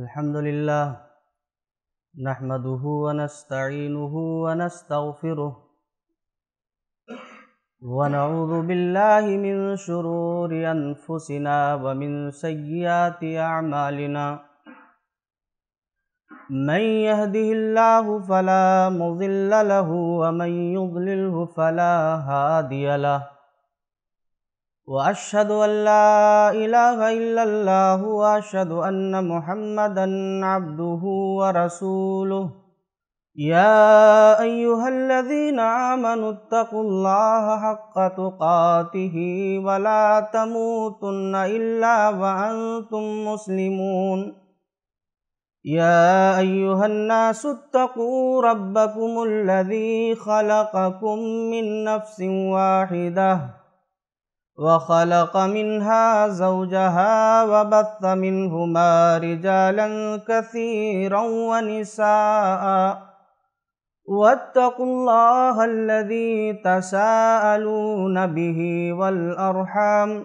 الحمد لله نحمده ونستعينه ونستغفره ونعوذ بالله من شرور أنفسنا ومن سيئات أعمالنا من يهده الله فلا مضل له ومن يضلله فلا هادي له واشهد ان لا اله الا الله واشهد ان محمدا عبده ورسوله يا ايها الذين امنوا اتقوا الله حق تقاته ولا تموتن الا وانتم مسلمون يا أيها الناس اتقوا ربكم الذي خلقكم من نفس واحدة وخلق منها زوجها وبث منهما رجالا كثيرا ونساء واتقوا الله الذي تساءلون به والأرحام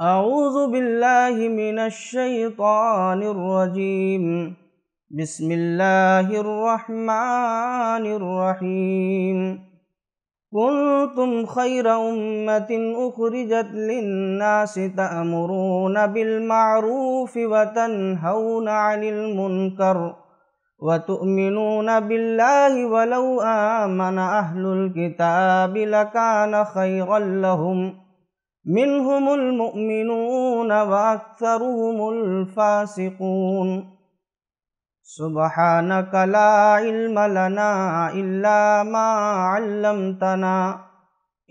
أعوذ بالله من الشيطان الرجيم بسم الله الرحمن الرحيم كنتم خير أمة أخرجت للناس تأمرون بالمعروف وتنهون عن المنكر وتؤمنون بالله ولو آمن أهل الكتاب لكان خيرا لهم منهم المؤمنون واكثرهم الفاسقون سبحانك لا علم لنا الا ما علمتنا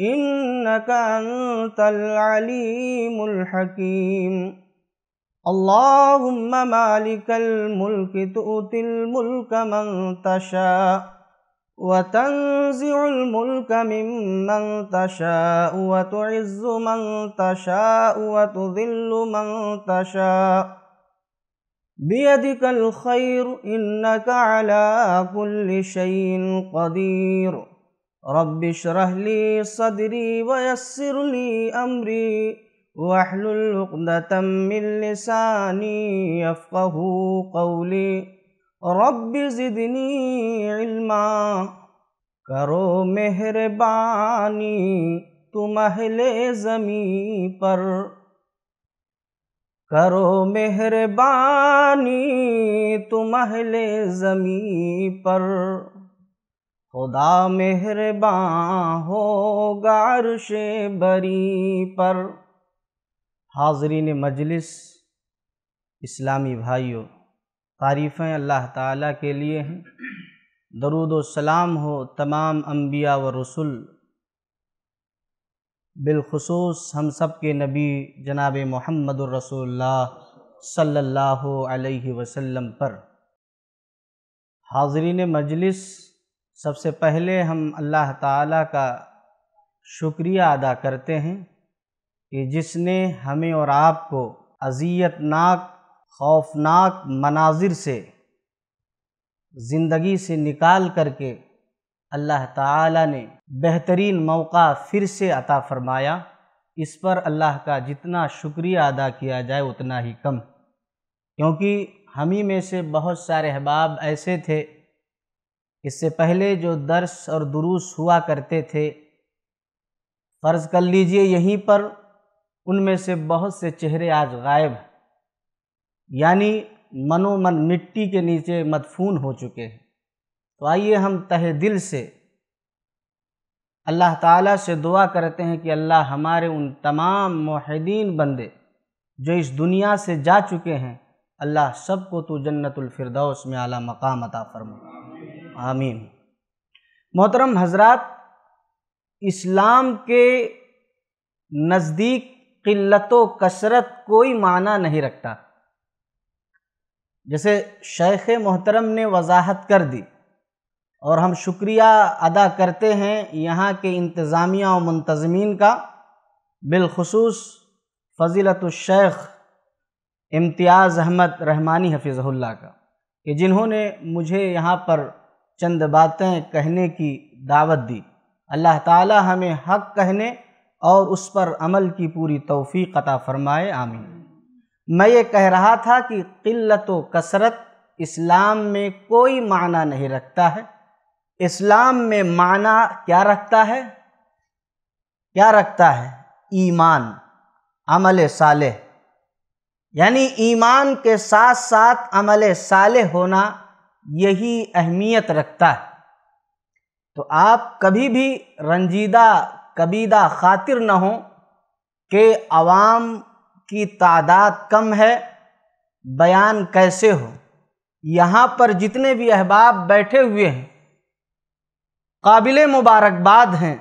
انك انت العليم الحكيم اللهم مالك الملك تؤتي الملك من تشاء وتنزع الملك ممن تشاء وتعز من تشاء وتذل من تشاء بيدك الخير إنك على كل شيء قدير رب اشرح لي صدري ويسر لي أمري واحلل عقدة من لساني يفقه قولي रब जिदनी इल्मा करो मेहरबानी तुम अहले ज़मी पर करो मेहरबानी तुम अहले ज़मी पर खुदा मेहरबान होगा अर्श बरी पर हाजरीन मजलिस इस्लामी भाइयों तारीफ़ें अल्लाह ताला के लिए हैं दरूद सलाम हो तमाम अम्बिया व रसुल बिलखसूस हम सब के नबी जनाब मोहम्मद सल्लल्लाहु अलैहि वसल्लम पर हाजरीन मजलिस सबसे पहले हम अल्लाह ताला का शुक्रिया अदा करते हैं कि जिसने हमें और आपको अजियतनाक खौफनाक मनाजिर से ज़िंदगी से निकाल करके अल्लाह ताला ने बेहतरीन मौका फिर से अता फरमाया इस पर अल्लाह का जितना शुक्रिया अदा किया जाए उतना ही कम क्योंकि हम ही में से बहुत सारे अहबाब ऐसे थे इससे पहले जो दर्स और दुरूस हुआ करते थे फ़र्ज़ कर लीजिए यहीं पर उनमें से बहुत से चेहरे आज गायब हैं यानी मनोमन मिट्टी के नीचे मदफून हो चुके हैं तो आइए हम तहे दिल से अल्लाह ताला से दुआ करते हैं कि अल्लाह हमारे उन तमाम महदीन बंदे जो इस दुनिया से जा चुके हैं अल्लाह सबको तो जन्नतफरदौस में आला मकाम अता फरमाए आमीन मोहतरम हजरत इस्लाम के नज़दीक किल्लत कसरत कोई माना नहीं रखता जैसे शेख मोहतरम ने वजाहत कर दी और हम शुक्रिया अदा करते हैं यहाँ के इंतज़ामिया और मुंतज़मीन का बिलखसूस फजीलत शेख इम्तियाज़ अहमद रहमानी हफीज़ुल्ला का कि जिन्होंने मुझे यहाँ पर चंद बातें कहने की दावत दी अल्लाह ताला हमें हक कहने और उस पर अमल की पूरी तौफीक अता फरमाए आमीन मैं ये कह रहा था कि किल्लत व कसरत इस्लाम में कोई माना नहीं रखता है इस्लाम में माना क्या रखता है क्या रखता है ईमान अमल साल यानी ईमान के साथ साथ अमल साल होना यही अहमियत रखता है तो आप कभी भी रंजीदा कबीदा खातिर न हो के आवाम की तादाद कम है बयान कैसे हो यहाँ पर जितने भी अहबाब बैठे हुए हैं काबिल मुबारकबाद हैं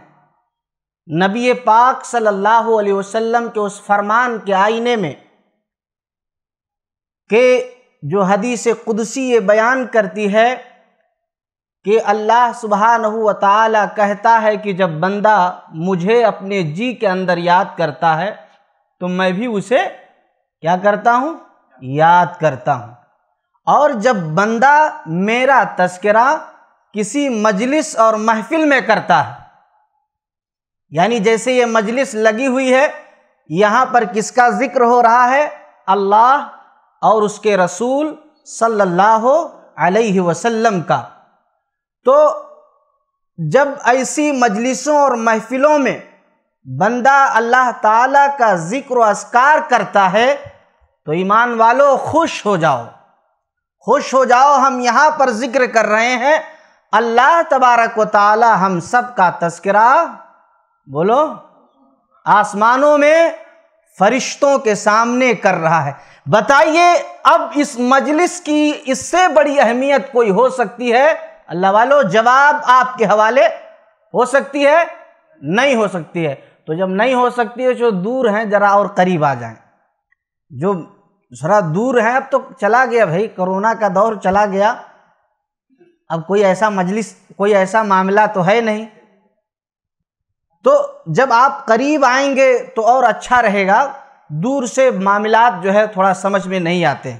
नबी पाक सल्लल्लाहु अलैहि वसल्लम के उस फरमान के आईने में के जो हदीस कुदसी ये बयान करती है कि अल्लाह सुबहान ताली कहता है कि जब बंदा मुझे अपने जी के अंदर याद करता है तो मैं भी उसे क्या करता हूँ याद करता हूँ और जब बंदा मेरा तस्करा किसी मजलिस और महफिल में करता है यानी जैसे ये मजलिस लगी हुई है यहाँ पर किसका जिक्र हो रहा है अल्लाह और उसके रसूल सल्लल्लाहु अलैहि वसल्लम का तो जब ऐसी मजलिसों और महफिलों में बंदा अल्लाह ताला का जिक्र असकार करता है तो ईमान वालों खुश हो जाओ खुश हो जाओ हम यहाँ पर जिक्र कर रहे हैं अल्लाह तबारक व ताला हम सब का तस्करा बोलो आसमानों में फरिश्तों के सामने कर रहा है बताइए अब इस मजलिस की इससे बड़ी अहमियत कोई हो सकती है अल्लाह वालों जवाब आपके हवाले हो सकती है नहीं हो सकती है तो जब नहीं हो सकती है जो दूर हैं ज़रा और करीब आ जाएं जो ज़रा दूर हैं अब तो चला गया भाई कोरोना का दौर चला गया अब कोई ऐसा मजलिस कोई ऐसा मामला तो है नहीं तो जब आप करीब आएंगे तो और अच्छा रहेगा दूर से मामला जो है थोड़ा समझ में नहीं आते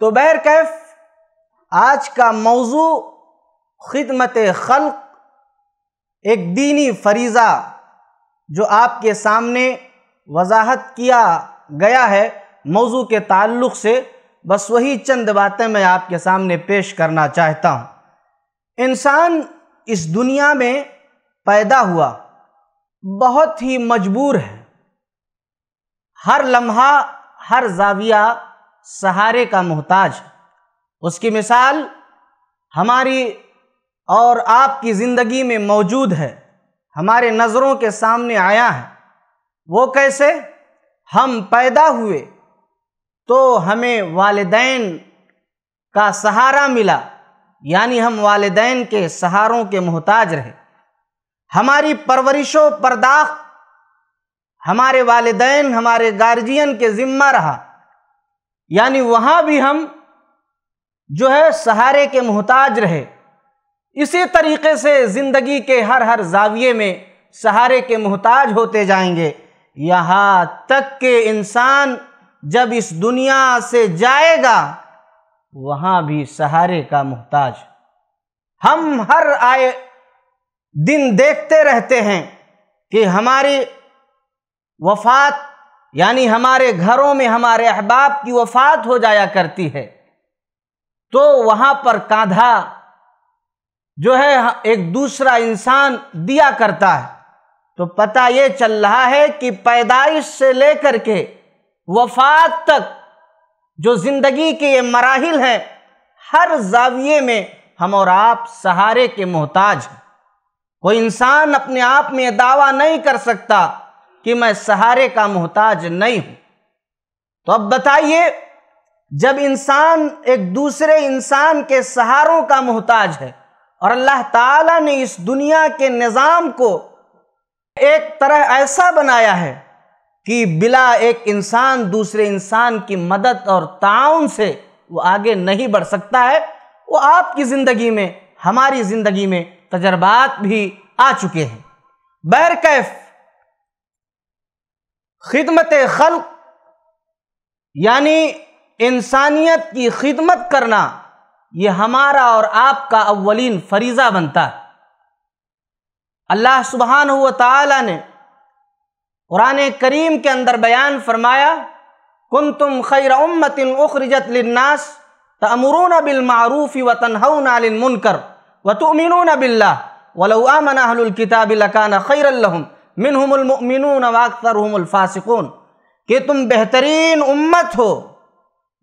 तो बहर कैफ आज का मौजू खिदमत खल एक दीनी फरीज़ा जो आपके सामने वजाहत किया गया है मौजू के ताल्लुक़ से बस वही चंद बातें मैं आपके सामने पेश करना चाहता हूँ इंसान इस दुनिया में पैदा हुआ बहुत ही मजबूर है हर लम्हा हर जाविया सहारे का मोहताज है उसकी मिसाल हमारी और आपकी ज़िंदगी में मौजूद है हमारे नज़रों के सामने आया है वो कैसे हम पैदा हुए तो हमें वालदान का सहारा मिला यानी हम वालदान के सहारों के मोहताज रहे हमारी परवरिशों परदाख हमारे वालदान हमारे गार्जियन के ज़िम्मा रहा यानी वहाँ भी हम जो है सहारे के मोहताज रहे इसी तरीके से ज़िंदगी के हर हर जाविये में सहारे के मोहताज होते जाएंगे यहाँ तक के इंसान जब इस दुनिया से जाएगा वहाँ भी सहारे का मोहताज हम हर आए दिन देखते रहते हैं कि हमारी वफात यानी हमारे घरों में हमारे अहबाब की वफात हो जाया करती है तो वहाँ पर कांधा जो है एक दूसरा इंसान दिया करता है तो पता ये चल रहा है कि पैदाइश से लेकर के वफात तक जो ज़िंदगी के ये मराहल हैं हर जाविये में हम और आप सहारे के मोहताज हैं कोई इंसान अपने आप में दावा नहीं कर सकता कि मैं सहारे का मोहताज नहीं हूं तो अब बताइए जब इंसान एक दूसरे इंसान के सहारों का मोहताज है और अल्लाह ताला ने इस दुनिया के निज़ाम को एक तरह ऐसा बनाया है कि बिला एक इंसान दूसरे इंसान की मदद और ताउन से वो आगे नहीं बढ़ सकता है वो आपकी ज़िंदगी में हमारी ज़िंदगी में तजर्बात भी आ चुके हैं बहरकैफ खिदमत खल यानी इंसानियत की खिदमत करना ये हमारा और आपका अवलिन फरीज़ा बनता है अल्लाह सुबहान हुआ ने कुरान करीम के अंदर बयान फरमाया कुम तुम खैर उम्मतिन उखरजत लिन्नास तमरून बिलमारूफ़ी व मुनकर व तुमिन बिल्ला वलआमनकिताब खैरम मिनहमिन वाकरफासिकून कि तुम बेहतरीन उम्मत हो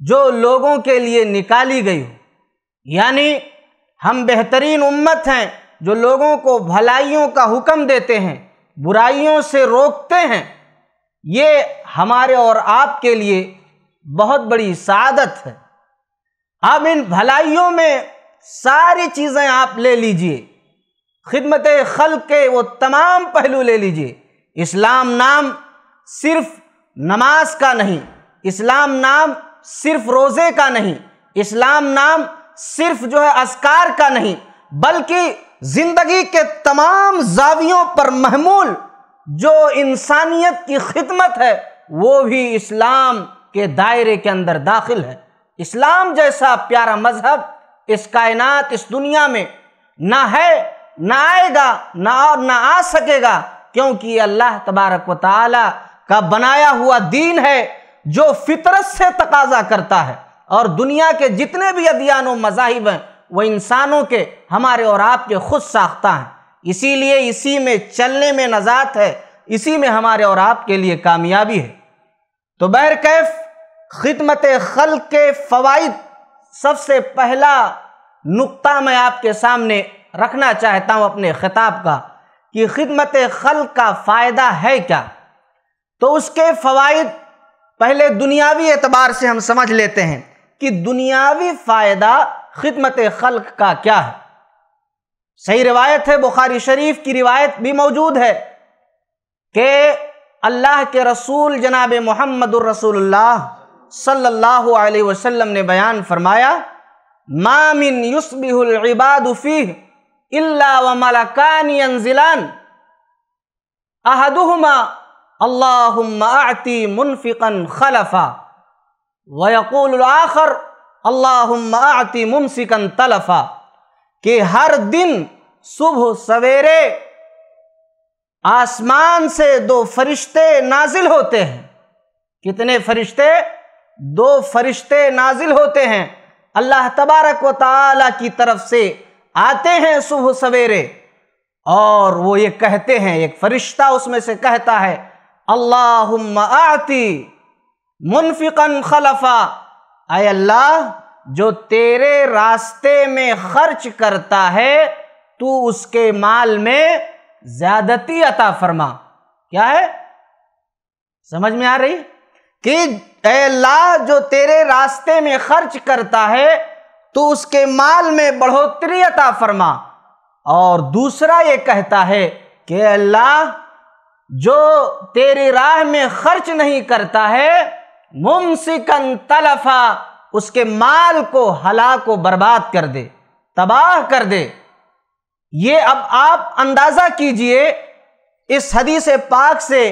जो लोगों के लिए निकाली गई हो यानी हम बेहतरीन उम्मत हैं जो लोगों को भलाइयों का हुक्म देते हैं बुराइयों से रोकते हैं ये हमारे और आपके लिए बहुत बड़ी सादत है अब इन भलाइयों में सारी चीज़ें आप ले लीजिए खिदमत खल के वो तमाम पहलू ले लीजिए इस्लाम नाम सिर्फ नमाज का नहीं इस्लाम नाम सिर्फ रोज़े का नहीं इस्लाम नाम सिर्फ जो है असकार का नहीं बल्कि जिंदगी के तमाम जावियों पर महमूल जो इंसानियत की खिदमत है वो भी इस्लाम के दायरे के अंदर दाखिल है इस्लाम जैसा प्यारा मजहब इस कायनात इस दुनिया में ना है ना आएगा ना और ना आ सकेगा क्योंकि अल्लाह तबारक व का बनाया हुआ दीन है जो फितरत से तकाजा करता है और दुनिया के जितने भी अदियान व मजाहिब हैं वो इंसानों के हमारे और आपके खुद साख्ता हैं इसीलिए इसी में चलने में नजात है इसी में हमारे और आपके लिए कामयाबी है तो बहरकैफ खिदमत खल के फ़वाद सबसे पहला नुकता मैं आपके सामने रखना चाहता हूँ अपने खिताब का कि खिदमत खल का फ़ायदा है क्या तो उसके फ़वाद पहले दुनियावी एतबार से हम समझ लेते हैं कि दुनियावी फ़ायदा खिदमत खल्क का क्या है सही रिवायत है बुखारी शरीफ की रिवायत भी मौजूद है कि अल्लाह के रसूल जनाब मोहम्मद रसूलुल्लाह सल्लल्लाहु अलैहि वसल्लम ने बयान फरमाया मामिन युसबिहुलबादफ़ी इल्ला व मलकानियंजिलान अहदुहमा अल्लाहुम्मा आती मुनफ़िकन खलफ़ा आखर अल्लाहती मुमसिकन तलफ़ा कि हर दिन सुबह सवेरे आसमान से दो फरिश्ते नाजिल होते हैं कितने फरिश्ते दो फरिश्ते नाजिल होते हैं अल्लाह तबारक व ताला की तरफ से आते हैं सुबह सवेरे और वो ये कहते हैं एक फरिश्ता उसमें से कहता है अल्लाह आती मुनफिकन खलफा आय अल्लाह जो तेरे रास्ते में खर्च करता है तू उसके माल में ज्यादती अता फरमा क्या है समझ में आ रही कि अल्लाह जो तेरे रास्ते में खर्च करता है तो उसके माल में बढ़ोतरी अता फरमा और दूसरा ये कहता है कि अल्लाह जो तेरी राह में खर्च नहीं करता है मुमसिकन तलफा उसके माल को हला को बर्बाद कर दे तबाह कर दे ये अब आप अंदाज़ा कीजिए इस हदीस पाक से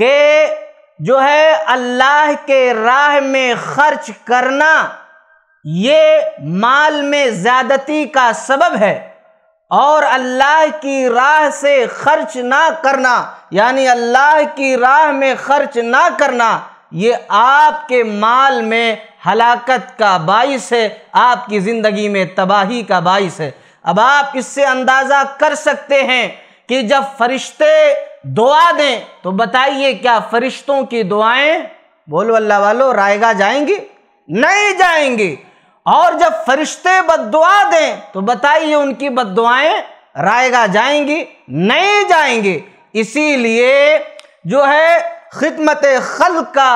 कि जो है अल्लाह के राह में खर्च करना ये माल में ज़्यादती का सबब है और अल्लाह की राह से खर्च ना करना यानी अल्लाह की राह में खर्च ना करना ये आपके माल में हलाकत का बाइस है आपकी ज़िंदगी में तबाही का बाइस है अब आप इससे अंदाज़ा कर सकते हैं कि जब फरिश्ते दुआ दें तो बताइए क्या फरिश्तों की दुआएं बोलो अल्लाह वालो रायगा जाएंगी नहीं जाएंगी और जब फरिश्ते बद दुआ दें तो बताइए उनकी बद दुआएँ रायगा जाएंगी नहीं जाएंगी इसीलिए जो है खिदमत खल का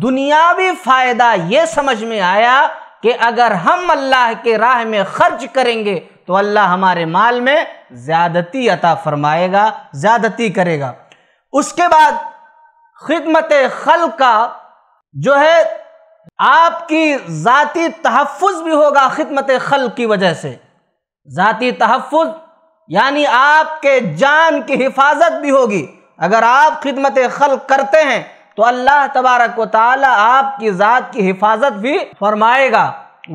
दुनियावी फ़ायदा ये समझ में आया कि अगर हम अल्लाह के राह में खर्च करेंगे तो अल्लाह हमारे माल में ज़्यादती अता फरमाएगा ज़्यादती करेगा उसके बाद खिदमत खल का जो है आपकी ज़ाती तहफ़ भी होगा खिदमत खल की वजह से ज़ाती तहफ़ यानी आपके जान की हिफाजत भी होगी अगर आप खिदमत खल करते हैं तो अल्लाह तबारक व आपकी ज़ात की हिफाजत भी फरमाएगा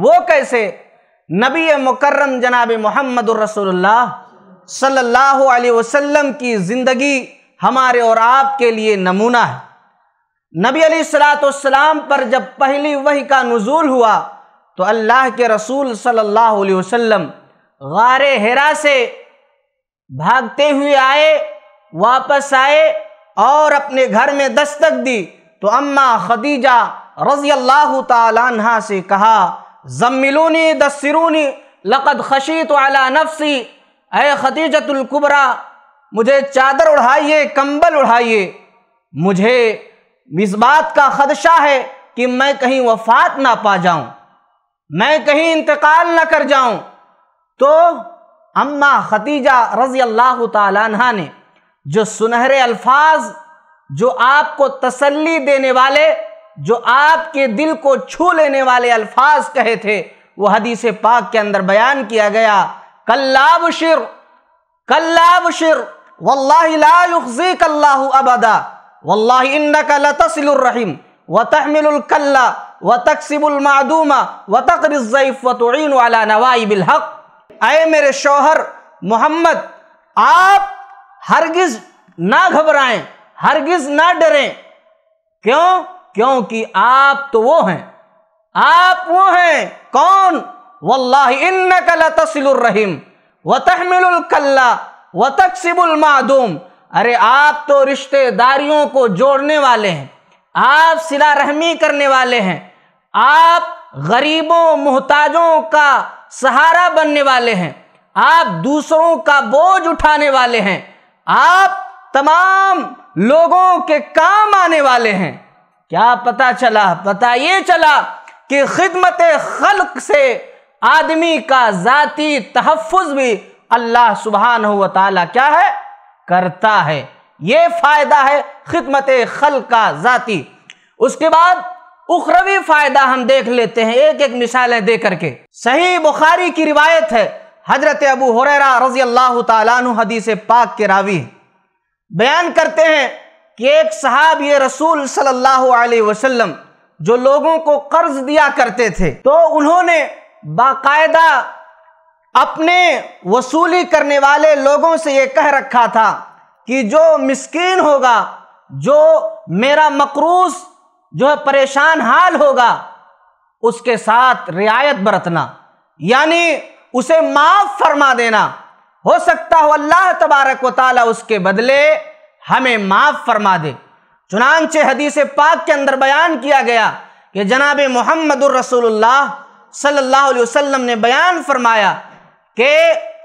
वो कैसे नबी मुकर्रम जनाब मोहम्मद सल्लल्लाहु अलैहि वसल्लम की ज़िंदगी हमारे और आपके लिए नमूना है नबी सलाम पर जब पहली वही का नज़ूल हुआ तो अल्लाह के रसूल सल्लल्लाहु अलैहि वसल्लम गार हेरा से भागते हुए आए वापस आए और अपने घर में दस्तक दी तो अम्मा खदीजा रजी अल्लाह तहा से कहा जमिलूनी दसरूनी लकद खशी तो अला नफसी अय खदीजतुल्कुबरा मुझे चादर उड़ाइए कंबल उड़ाइए मुझे इस बात का खदशा है कि मैं कहीं वफात ना पा जाऊं मैं कहीं इंतकाल ना कर जाऊं तो अम्मा खतीजा रजी अल्लाह तहा ने जो सुनहरे अल्फाज जो आपको तसल्ली देने वाले जो आपके दिल को छू लेने वाले अल्फाज कहे थे वो हदीस पाक के अंदर बयान किया गया कल्लाब कल्लाबशिर कल्लाब शिर वल्लाजी कल्लाह अबदा वल्ला लतसलरहीम व तहमिलकल्ला व तकसिबुलमादूमा व तकरफ़ व तोड़ीन वाला नवाई बिलहक आए मेरे शौहर मोहम्मद आप हरगिज ना घबराएं हरगिज ना डरें क्यों क्योंकि आप तो वो हैं आप वो हैं कौन वल्लाह इन कला रहीम व तहमिलुल कल्ला व तकसिबुल मादूम अरे आप तो रिश्तेदारियों को जोड़ने वाले हैं आप सिला रहमी करने वाले हैं आप गरीबों मोहताजों का सहारा बनने वाले हैं आप दूसरों का बोझ उठाने वाले हैं आप तमाम लोगों के काम आने वाले हैं क्या पता चला पता ये चला कि खिदमत खल्क से आदमी का ज़ाती तहफ़ भी अल्लाह सुबहान ताला क्या है करता है ये फ़ायदा है खिदमत खल का ज़ाती उसके बाद उखरवी फ़ायदा हम देख लेते हैं एक एक मिसालें दे करके सही बुखारी की रिवायत है हजरत अबू हुररा रजी अल्लाह तु पाक के रावी बयान करते हैं कि एक साहब ये रसूल सल्लल्लाहु अलैहि वसल्लम जो लोगों को कर्ज दिया करते थे तो उन्होंने बाकायदा अपने वसूली करने वाले लोगों से ये कह रखा था कि जो मस्किन होगा जो मेरा मकरूस जो है परेशान हाल होगा उसके साथ रियायत बरतना यानी उसे माफ फरमा देना हो सकता हो अल्लाह तबारक व ताली उसके बदले हमें माफ़ फरमा दे चुनानचे हदीस पाक के अंदर बयान किया गया कि जनाब मोहम्मद रसूलुल्लाह सल्लल्लाहु अलैहि वसल्लम ने बयान फरमाया कि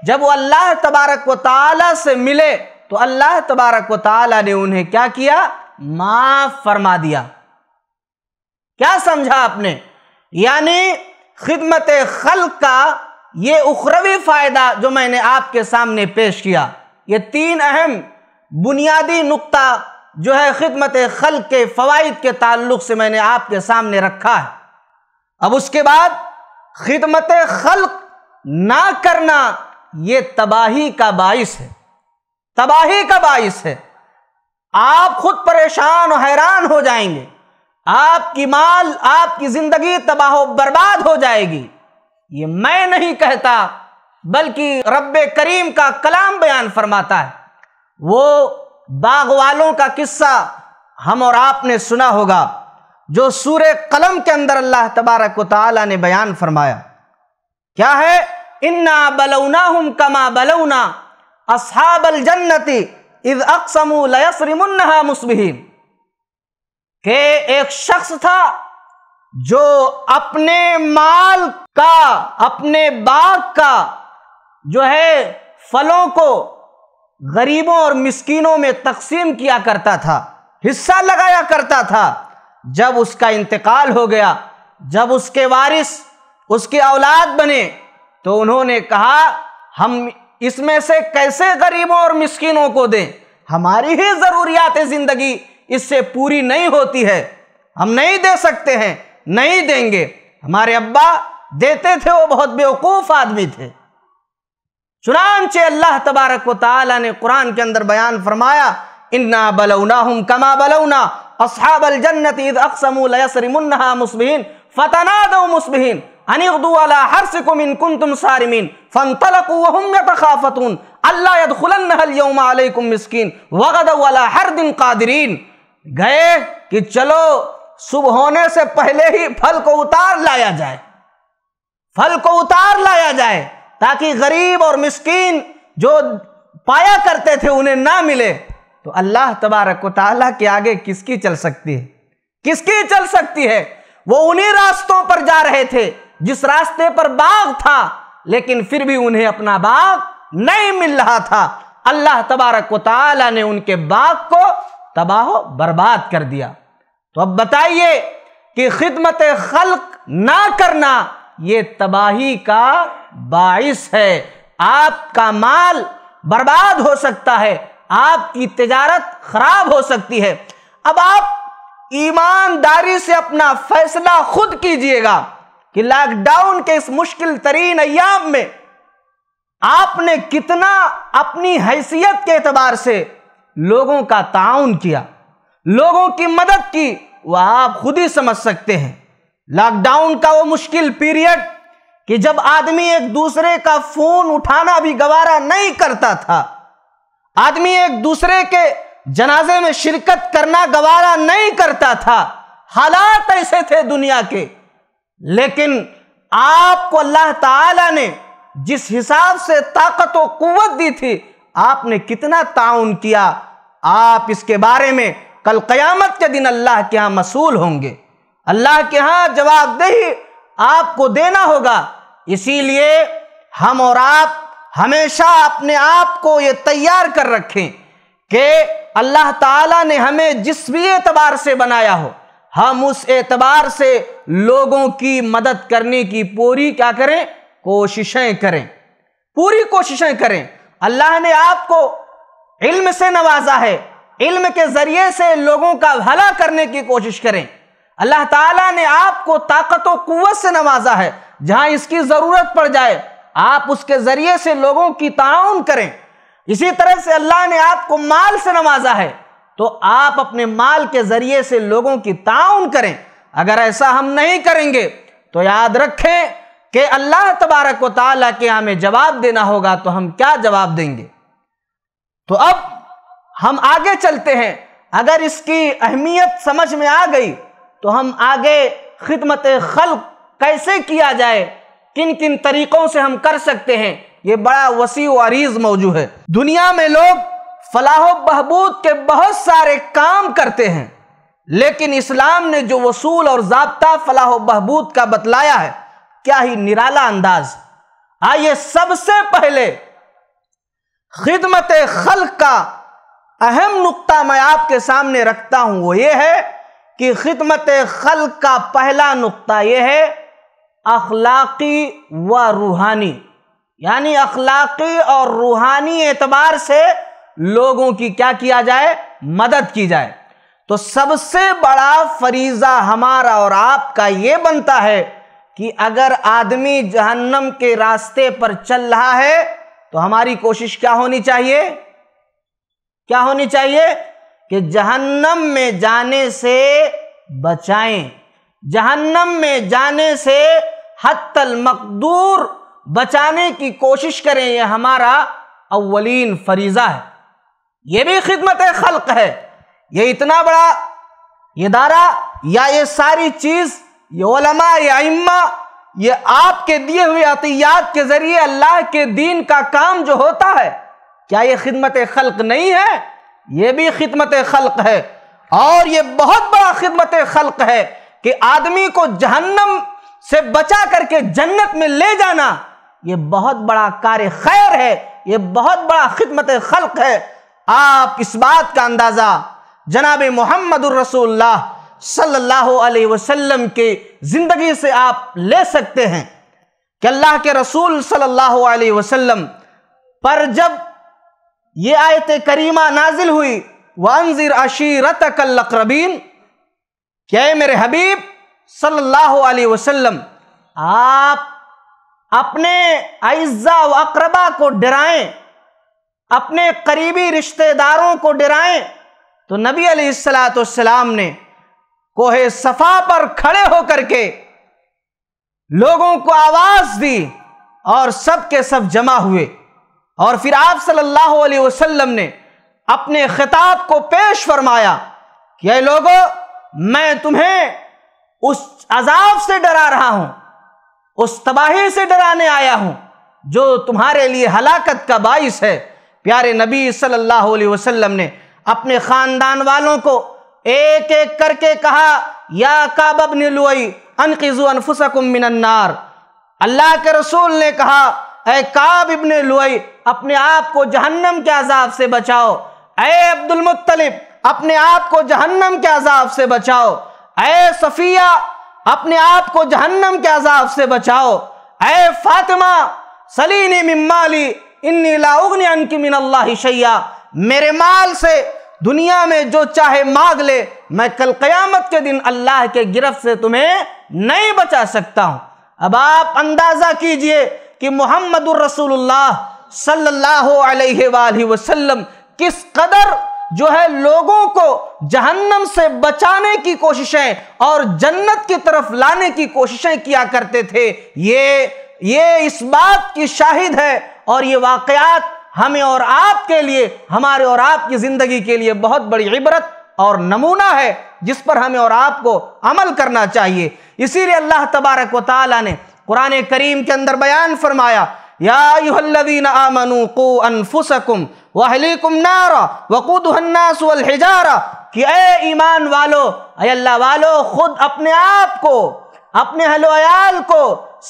जब वो अल्लाह तबारक व ताला से मिले तो अल्लाह तबारक व ताला ने उन्हें क्या किया माफ़ फरमा दिया क्या समझा आपने यानी खिदमत खल का ये उखरवी फ़ायदा जो मैंने आपके सामने पेश किया ये तीन अहम बुनियादी नुक्ता जो है ख़िदमत खल के फ़वाद के ताल्लुक से मैंने आपके सामने रखा है अब उसके बाद खिदमत खल ना करना ये तबाही का बाइस है तबाही का बाइस है आप खुद परेशान और हैरान हो जाएंगे आपकी माल आपकी ज़िंदगी तबाह बर्बाद हो जाएगी ये मैं नहीं कहता बल्कि रब करीम का कलाम बयान फरमाता है वो बाग वालों का किस्सा हम और आपने सुना होगा जो सूर कलम के अंदर अल्लाह तबारक ताली ने बयान फरमाया क्या है इन्ना बलौना हम कमा बलौना असहाबल जन्नति इज अक्समु लयसरिमुन्हा मुस्बिहीन के एक शख्स था जो अपने माल का अपने बाग का जो है फलों को गरीबों और मिसकीनों में तकसीम किया करता था हिस्सा लगाया करता था जब उसका इंतकाल हो गया जब उसके वारिस उसके औलाद बने तो उन्होंने कहा हम इसमें से कैसे गरीबों और मिसकीनों को दें हमारी ही ज़रूरियात ज़िंदगी इससे पूरी नहीं होती है हम नहीं दे सकते हैं नहीं देंगे हमारे अब्बा देते थे वो बहुत बेवकूफ़ आदमी थे चुनानचे अल्लाह तबारक वाली ने कुरान के अंदर बयान फरमाया इन्ना बलौना हम कमा बलौना असहाबल जन्नत ईद फतना दो मुस्बिन तुम सारिमिन फन वगद हर दिन कादरीन गए कि चलो शुभ होने से पहले ही फल को उतार लाया जाए फल को उतार लाया जाए ताकि गरीब और मिस्कीन जो पाया करते थे उन्हें ना मिले तो अल्लाह तबारक ताली के आगे किसकी चल सकती है किसकी चल सकती है वो उन्हीं रास्तों पर जा रहे थे जिस रास्ते पर बाग था लेकिन फिर भी उन्हें अपना बाग नहीं मिल रहा था अल्लाह तबारक ताली ने उनके बाग को तबाह बर्बाद कर दिया तो अब बताइए कि खिदमत खल्क ना करना ये तबाही का बाइस है आपका माल बर्बाद हो सकता है आपकी तजारत खराब हो सकती है अब आप ईमानदारी से अपना फैसला खुद कीजिएगा कि लॉकडाउन के इस मुश्किल तरीन अयाम में आपने कितना अपनी हैसियत के एतबार से लोगों का ताउन किया लोगों की मदद की वह आप खुद ही समझ सकते हैं लॉकडाउन का वो मुश्किल पीरियड कि जब आदमी एक दूसरे का फोन उठाना भी गवारा नहीं करता था आदमी एक दूसरे के जनाजे में शिरकत करना गवारा नहीं करता था हालात ऐसे थे दुनिया के लेकिन आपको अल्लाह ताला ने जिस हिसाब से ताकत और कुवत दी थी आपने कितना ताउन किया आप इसके बारे में कल क़यामत के दिन अल्लाह के यहाँ मसूल होंगे अल्लाह के यहाँ जवाबदेही आपको देना होगा इसीलिए हम और आप हमेशा अपने आप को ये तैयार कर रखें कि अल्लाह ताला ने हमें जिस भी एतबार से बनाया हो हम उस एतबार से लोगों की मदद करने की पूरी क्या करें कोशिशें करें पूरी कोशिशें करें अल्लाह ने आपको इल्म से नवाजा है इल्म के जरिए से लोगों का भला करने की कोशिश करें अल्लाह ताला ने आपको ताकत और कुत से नवाजा है जहां इसकी ज़रूरत पड़ जाए आप उसके ज़रिए से लोगों की ताउन करें इसी तरह से अल्लाह ने आपको माल से नवाजा है तो आप अपने माल के ज़रिए से लोगों की ताउन करें अगर ऐसा हम नहीं करेंगे तो याद रखें कि अल्लाह तबारक व के हमें जवाब देना होगा तो हम क्या जवाब देंगे तो अब हम आगे चलते हैं अगर इसकी अहमियत समझ में आ गई तो हम आगे खिदमत खल कैसे किया जाए किन किन तरीक़ों से हम कर सकते हैं ये बड़ा वसी वरीज मौजू है दुनिया में लोग फलाह बहबूद के बहुत सारे काम करते हैं लेकिन इस्लाम ने जो वसूल और जबता फलाह बहबूद का बतलाया है क्या ही निराला अंदाज आइए सबसे पहले खिदमत खल का अहम नुकता मैं आपके सामने रखता हूं वो ये है कि खिदमत खल का पहला नुकता ये है अखलाकी व रूहानी यानी अखलाकी और रूहानी एतबार से लोगों की क्या किया जाए मदद की जाए तो सबसे बड़ा फरीजा हमारा और आपका ये बनता है कि अगर आदमी जहन्नम के रास्ते पर चल रहा है तो हमारी कोशिश क्या होनी चाहिए क्या होनी चाहिए कि जहन्नम में जाने से बचाएं जहन्नम में जाने से हत्तल मकदूर बचाने की कोशिश करें यह हमारा अव्वलीन फरीज़ा है ये भी खिदमत खल्क है ये इतना बड़ा इदारा या ये सारी चीज़ ये ओलमा या इम्मा ये आपके दिए हुए अतियात के ज़रिए अल्लाह के दीन का काम जो होता है क्या ये खिदमत खल्क नहीं है ये भी खिदमत खल्क है और ये बहुत बड़ा खिदमत खल्क है कि आदमी को जहन्नम से बचा करके जन्नत में ले जाना ये बहुत बड़ा कार्य खैर है ये बहुत बड़ा खिदमत खल्क है आप इस बात का अंदाज़ा जनाब मोहम्मद रसूलुल्लाह सल्लल्लाहु अलैहि वसल्लम के ज़िंदगी से आप ले सकते हैं कि अल्लाह के रसूल सल्लल्लाहु अलैहि वसल्लम पर जब ये आयत करीमा नाजिल हुई वानजिर अशीरत कल्लकरबीन क्या है मेरे हबीब सल्लल्लाहु अलैहि वसल्लम आप अपने अज्जा व अकरबा को डराएं अपने करीबी रिश्तेदारों को डराएं तो नबी अलैहिस्सलाम ने कोहे सफा पर खड़े होकर के लोगों को आवाज दी और सब के सब जमा हुए और फिर आप सल्लल्लाहु अलैहि वसल्लम ने अपने खिताब को पेश फरमाया कि ये लोगो मैं तुम्हें उस अजाब से डरा रहा हूं उस तबाही से डराने आया हूं जो तुम्हारे लिए हलाकत का बाइस है प्यारे नबी सल्लल्लाहु अलैहि वसल्लम ने अपने ख़ानदान वालों को एक एक करके कहा या काबब निलुई अनफुसकुम मिनन्नार अल्लाह के रसूल ने कहा काब इबन लुई अपने आप को जहन्नम के अजाब से बचाओ अय अब्दुल मुत्तलिब अपने आप को जहन्नम के अजाब से बचाओ अय सफिया अपने आप को जहन्नम के अजाब से बचाओ अय फातिमा सलीनी मिम्माली इन्नी लाउगनी अनकी मिन अल्लाह शैया मेरे माल से दुनिया में जो चाहे मांग ले मैं कल क़यामत के दिन अल्लाह के गिरफ्त से तुम्हें नहीं बचा सकता हूं अब आप अंदाज़ा कीजिए कि मोहम्मद वसल्लम किस कदर जो है लोगों को जहन्नम से बचाने की कोशिशें और जन्नत की तरफ लाने की कोशिशें किया करते थे ये ये इस बात की शाहिद है और ये वाकयात हमें और आपके लिए हमारे और आपकी ज़िंदगी के लिए बहुत बड़ी इबरत और नमूना है जिस पर हमें और आपको अमल करना चाहिए इसीलिए अल्लाह तबारक वाली ने कुरान करीम के अंदर बयान फरमाया नारा कि ए ईमान वालो अल्लाह वालो खुद अपने आप को अपने हलोयाल को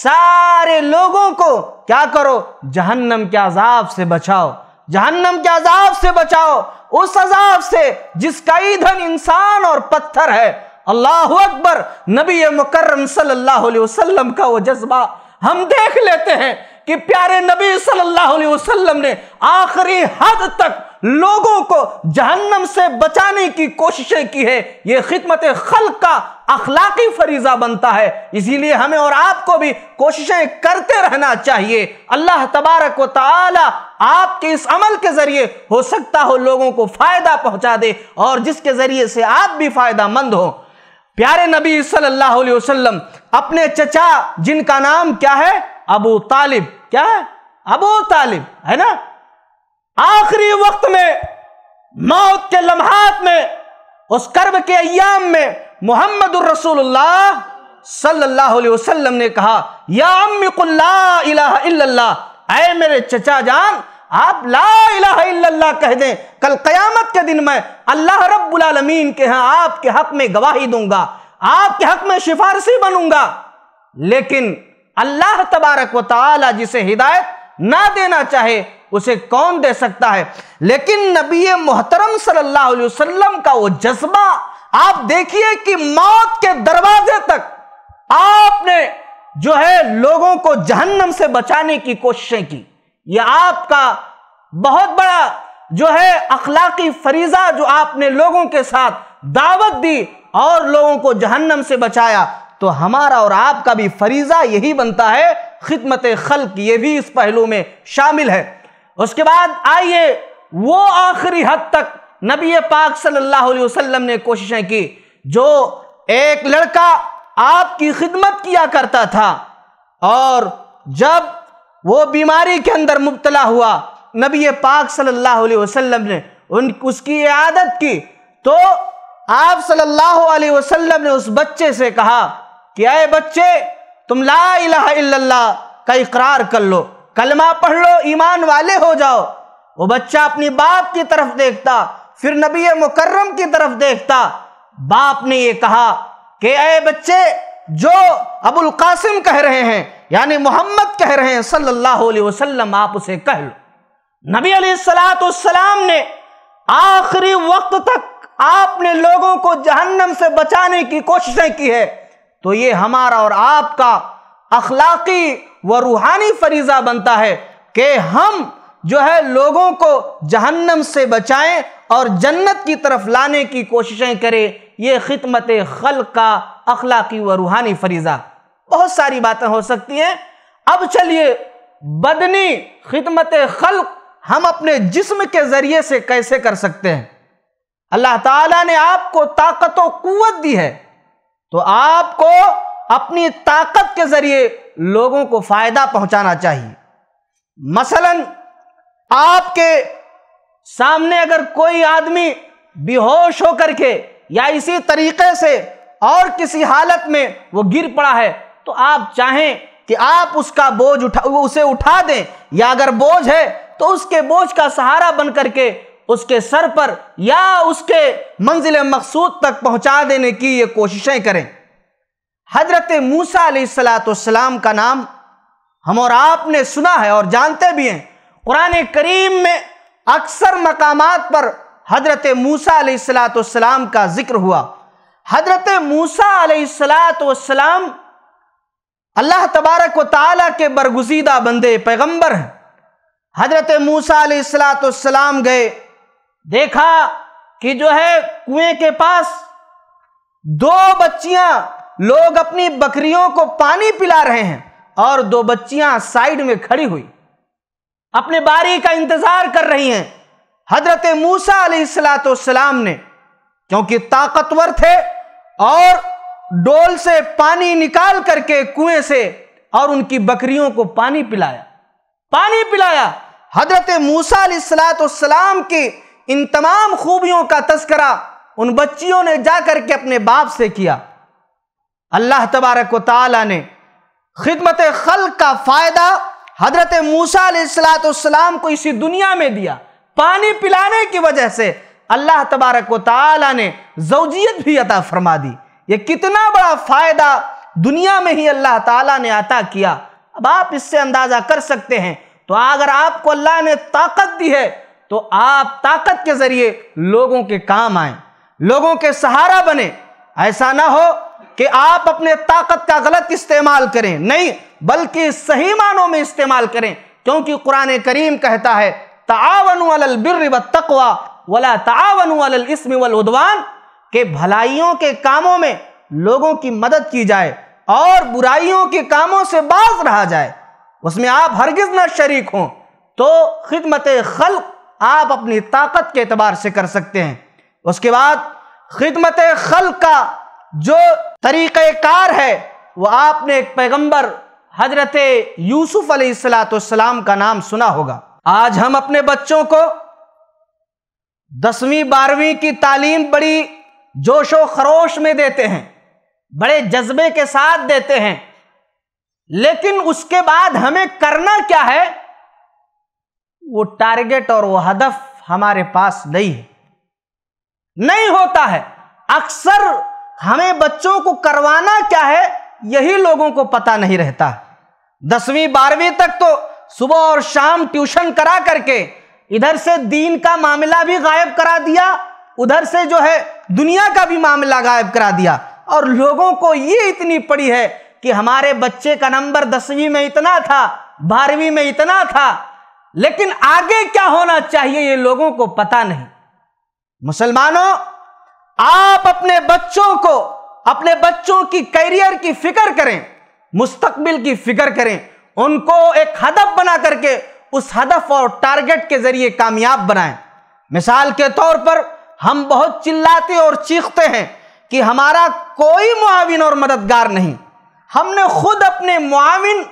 सारे लोगों को क्या करो जहन्नम के अजाब से बचाओ जहन्नम के अजाब से बचाओ उस अजाब से जिसका ईधन इंसान और पत्थर है अल्लाह अकबर नबी मुकर्रम सल्लल्लाहु अलैहि वसल्लम का वो जज्बा हम देख लेते हैं कि प्यारे नबी सल्लल्लाहु अलैहि वसल्लम ने आखिरी हद तक लोगों को जहन्नम से बचाने की कोशिशें की है ये खिदमत खल का अखलाकी फरीजा बनता है इसीलिए हमें और आपको भी कोशिशें करते रहना चाहिए अल्लाह तबारक व ताला आपके इस अमल के ज़रिए हो सकता हो लोगों को फ़ायदा पहुंचा दे और जिसके ज़रिए से आप भी फ़ायदा मंद हों प्यारे नबी सल्लल्लाहु अलैहि वसल्लम अपने चचा जिनका नाम क्या है अबू तालिब क्या है अबू तालिब है ना आखिरी वक्त में मौत के लम्हात में उस कर्ब के अयाम में मोहम्मद रसूलुल्लाह सल्लल्लाहु अलैहि वसल्लम ने कहा या अम्मी इलाहा इल्लल्लाह ऐ मेरे चचा जान आप ला कह दें कल कयामत के दिन मैं अल्लाह रबीन के यहाँ आपके हक में गवाही दूंगा आपके हक में सिफारसी बनूंगा लेकिन अल्लाह तबारक व जिसे हिदायत ना देना चाहे उसे कौन दे सकता है लेकिन नबी मोहतरम सल्लाम का वो जज्बा आप देखिए कि मौत के दरवाजे तक आपने जो है लोगों को जहन्नम से बचाने की कोशिशें की ये आपका बहुत बड़ा जो है अखलाकी फरीजा जो आपने लोगों के साथ दावत दी और लोगों को जहन्नम से बचाया तो हमारा और आपका भी फरीजा यही बनता है खिदमत खल्क ये भी इस पहलू में शामिल है उसके बाद आइए वो आखिरी हद तक नबी पाक सल्लल्लाहु अलैहि वसल्लम ने कोशिशें की जो एक लड़का आपकी खिदमत किया करता था और जब वो बीमारी के अंदर मुबतला हुआ नबी पाक सल्लल्लाहु अलैहि वसल्लम ने उन उसकी आदत की तो आप सल्लल्लाहु अलैहि वसल्लम ने उस बच्चे से कहा कि अय बच्चे तुम ला इलाहा इल्लल्लाह का इकरार कर लो कलमा पढ़ लो ईमान वाले हो जाओ वो बच्चा अपनी बाप की तरफ देखता फिर नबी मुकर्रम की तरफ देखता बाप ने ये कहा कि अय बच्चे जो अबुल कासिम कह रहे हैं यानी मोहम्मद कह रहे हैं सल्लल्लाहु अलैहि वसल्लम आप उसे कह लो नबी सलाम ने आखिरी वक्त तक आपने लोगों को जहन्नम से बचाने की कोशिशें की है तो ये हमारा और आपका अखलाकी व रूहानी फरीजा बनता है कि हम जो है लोगों को जहन्नम से बचाएं और जन्नत की तरफ लाने की कोशिशें करें ये खिदमत खल का अखलाकी व रूहानी फरीज़ा बहुत सारी बातें हो सकती हैं अब चलिए बदनी खिदमत खल हम अपने जिस्म के ज़रिए से कैसे कर सकते हैं अल्लाह ताला ने आपको ताकत और कुत दी है तो आपको अपनी ताकत के ज़रिए लोगों को फ़ायदा पहुंचाना चाहिए मसलन आपके सामने अगर कोई आदमी बेहोश होकर के या इसी तरीके से और किसी हालत में वो गिर पड़ा है तो आप चाहें कि आप उसका बोझ उठा उसे उठा दें या अगर बोझ है तो उसके बोझ का सहारा बन करके उसके सर पर या उसके मंजिल मकसूद तक पहुंचा देने की ये कोशिशें करें हजरत मूसा सलाम का नाम हम और आपने सुना है और जानते भी हैं कुरान करीम में अक्सर मकामात पर हजरत मूसा सलाम का जिक्र हुआ हजरत मूसा सलाम अल्लाह तबारक व ताला के बरगुजीदा बंदे पैगम्बर हैं हजरत मूसलाम गए देखा कि जो है कुएं के पास दो बच्चियां लोग अपनी बकरियों को पानी पिला रहे हैं और दो बच्चियां साइड में खड़ी हुई अपने बारी का इंतजार कर रही हैं हजरत मूसा सलाम ने क्योंकि ताकतवर थे और डोल से पानी निकाल करके कुएं से और उनकी बकरियों को पानी पिलाया पानी पिलाया हजरत मूसा सलाम की इन तमाम खूबियों का तस्करा उन बच्चियों ने जाकर के अपने बाप से किया अल्लाह तबारक वाली ने खिदमत खल का फ़ायदा हजरत मूसा सलाम को इसी दुनिया में दिया पानी पिलाने की वजह से अल्लाह तबारक वाली ने जोजियत भी अता फरमा दी ये कितना बड़ा फायदा दुनिया में ही अल्लाह ताला ने अता किया अब आप इससे अंदाजा कर सकते हैं तो अगर आपको अल्लाह ने ताकत दी है तो आप ताकत के जरिए लोगों के काम आए लोगों के सहारा बने ऐसा ना हो कि आप अपने ताकत का गलत इस्तेमाल करें नहीं बल्कि सही मानों में इस्तेमाल करें क्योंकि कुरान करीम कहता है तावन बिर तकवा वाला तावन इसम उदवान कि भलाइयों के कामों में लोगों की मदद की जाए और बुराइयों के कामों से बाज रहा जाए उसमें आप हरगिज ना शरीक हों तो खिदमत खल आप अपनी ताकत के अतबार से कर सकते हैं उसके बाद खिदमत खल का जो तरीक़ार है वह आपने एक पैगम्बर हजरत यूसुफ अलीसलाम का नाम सुना होगा आज हम अपने बच्चों को दसवीं बारहवीं की तालीम बड़ी जोशो खरोश में देते हैं बड़े जज्बे के साथ देते हैं लेकिन उसके बाद हमें करना क्या है वो टारगेट और वो हदफ हमारे पास नहीं है नहीं होता है अक्सर हमें बच्चों को करवाना क्या है यही लोगों को पता नहीं रहता दसवीं बारहवीं तक तो सुबह और शाम ट्यूशन करा करके इधर से दीन का मामला भी गायब करा दिया उधर से जो है दुनिया का भी मामला गायब करा दिया और लोगों को ये इतनी पड़ी है कि हमारे बच्चे का नंबर दसवीं में इतना था बारहवीं में इतना था लेकिन आगे क्या होना चाहिए ये लोगों को पता नहीं मुसलमानों आप अपने बच्चों को अपने बच्चों की करियर की फिक्र करें मुस्तकबिल की फिक्र करें उनको एक हदफ बना करके उस हदफ और टारगेट के जरिए कामयाब बनाएं मिसाल के तौर पर हम बहुत चिल्लाते और चीखते हैं कि हमारा कोई मुआविन और मददगार नहीं हमने खुद अपने मुआविन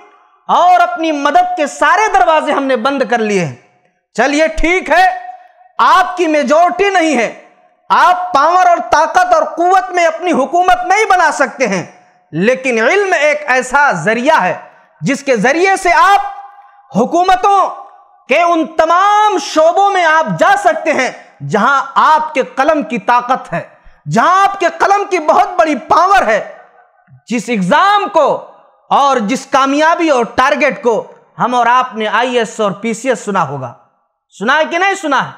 और अपनी मदद के सारे दरवाजे हमने बंद कर लिए हैं चलिए ठीक है आपकी मेजोरिटी नहीं है आप पावर और ताकत और कुवत में अपनी हुकूमत नहीं बना सकते हैं लेकिन इल्म एक ऐसा जरिया है जिसके जरिए से आप हुकूमतों के उन तमाम शोबों में आप जा सकते हैं जहां आपके कलम की ताकत है जहां आपके कलम की बहुत बड़ी पावर है जिस एग्जाम को और जिस कामयाबी और टारगेट को हम और आपने आईएएस और पीसीएस सुना होगा सुना है कि नहीं सुना है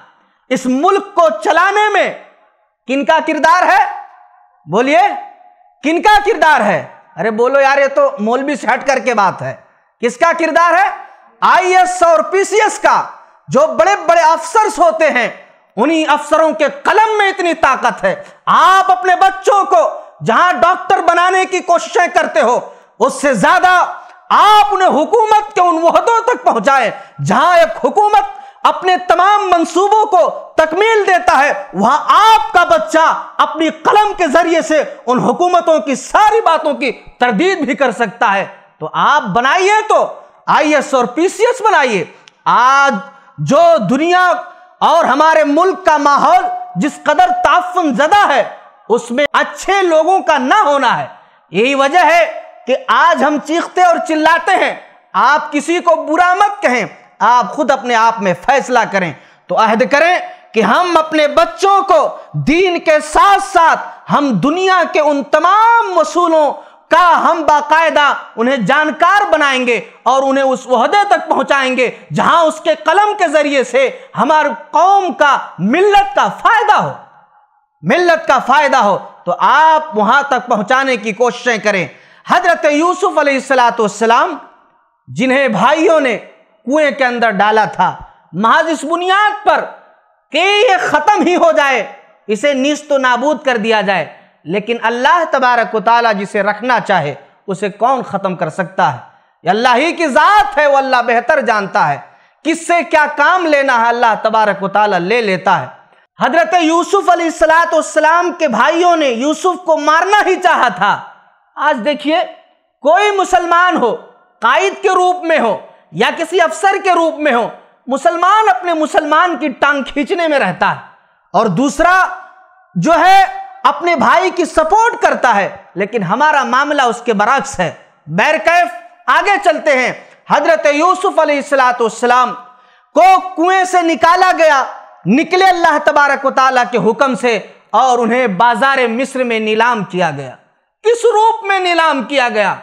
इस मुल्क को चलाने में किनका किरदार है बोलिए किनका किरदार है अरे बोलो यार ये तो मौलवी से हट करके बात है किसका किरदार है आईएएस और पीसीएस का जो बड़े बड़े अफसर होते हैं उन्हीं अफसरों के कलम में इतनी ताकत है आप अपने बच्चों को जहां डॉक्टर बनाने की कोशिशें करते हो उससे ज्यादा आप उन्हें हुकूमत के उन वहदों तक पहुंचाए जहां एक हुकूमत अपने तमाम मंसूबों को तकमील देता है वहां आपका बच्चा अपनी कलम के जरिए से उन हुकूमतों की सारी बातों की तरदीद भी कर सकता है तो आप बनाइए तो एस और पीसीएस बनाइए आज जो दुनिया और हमारे मुल्क का माहौल जिस कदर ताफन जदा है उसमें अच्छे लोगों का ना होना है यही वजह है कि आज हम चीखते और चिल्लाते हैं आप किसी को बुरा मत कहें आप खुद अपने आप में फैसला करें तो अहद करें कि हम अपने बच्चों को दीन के साथ साथ हम दुनिया के उन तमाम वसूलों का हम बाकायदा उन्हें जानकार बनाएंगे और उन्हें उस उसदे तक पहुंचाएंगे जहां उसके कलम के जरिए से हमारे कौम का मिल्लत का फायदा हो मिल्लत का फायदा हो तो आप वहां तक पहुंचाने की कोशिशें करें हजरत यूसुफ अलैहिस्सलाम जिन्हें भाइयों ने कुएं के अंदर डाला था महज इस बुनियाद पर कि ये खत्म ही हो जाए इसे निस्त नाबूद कर दिया जाए लेकिन अल्लाह तबारक ताली जिसे रखना चाहे उसे कौन ख़त्म कर सकता है अल्लाह ही की ज़ात है वो अल्लाह बेहतर जानता है किससे क्या काम लेना है अल्लाह तबारक ताली ले लेता है हजरत यूसुफ अलीसलातम के भाइयों ने यूसुफ को मारना ही चाहा था आज देखिए कोई मुसलमान हो कायद के रूप में हो या किसी अफसर के रूप में हो मुसलमान अपने मुसलमान की टांग खींचने में रहता है और दूसरा जो है अपने भाई की सपोर्ट करता है लेकिन हमारा मामला उसके बरक्स है बैरकैफ आगे चलते हैं हजरत यूसुफ अलैहिस्सलाम को कुएं से निकाला गया निकले अल्लाह तबारक ताला के हुक्म से और उन्हें बाजार मिस्र में नीलाम किया गया किस रूप में नीलाम किया गया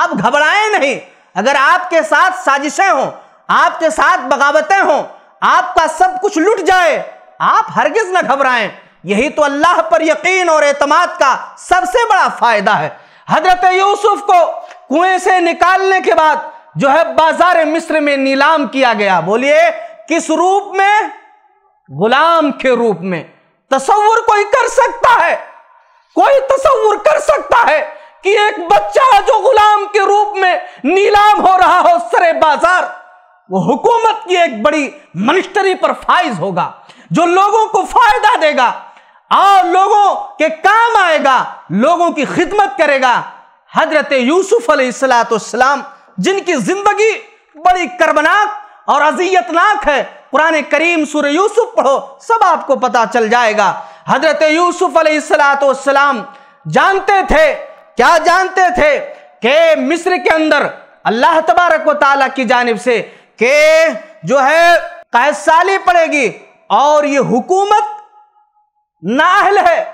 आप घबराएं नहीं अगर आपके साथ साजिशें हों आपके साथ बगावतें हों आपका सब कुछ लुट जाए आप हरगिज ना घबराएं यही तो अल्लाह पर यकीन और एतमाद का सबसे बड़ा फायदा है हजरत यूसुफ को कुएं से निकालने के बाद जो है बाजार मिस्र में नीलाम किया गया बोलिए किस रूप में गुलाम के रूप में तस्वुर कोई कर सकता है कोई तस्वुर कर सकता है कि एक बच्चा जो गुलाम के रूप में नीलाम हो रहा हो सरे बाजार वो हुकूमत की एक बड़ी मनिस्टरी पर फाइज होगा जो लोगों को फायदा देगा और लोगों के काम आएगा लोगों की खिदमत करेगा हजरत यूसुफ अलैहिस्सलाम जिनकी जिंदगी बड़ी करबनाक और अजियतनाक है पुराने करीम सूर्य यूसुफ पढ़ो सब आपको पता चल जाएगा हजरत यूसुफ अलैहिस्सलाम जानते थे क्या जानते थे के मिस्र के अंदर अल्लाह तबारक वाली की जानब से के जो है कैसाली पड़ेगी और ये हुकूमत नाहल है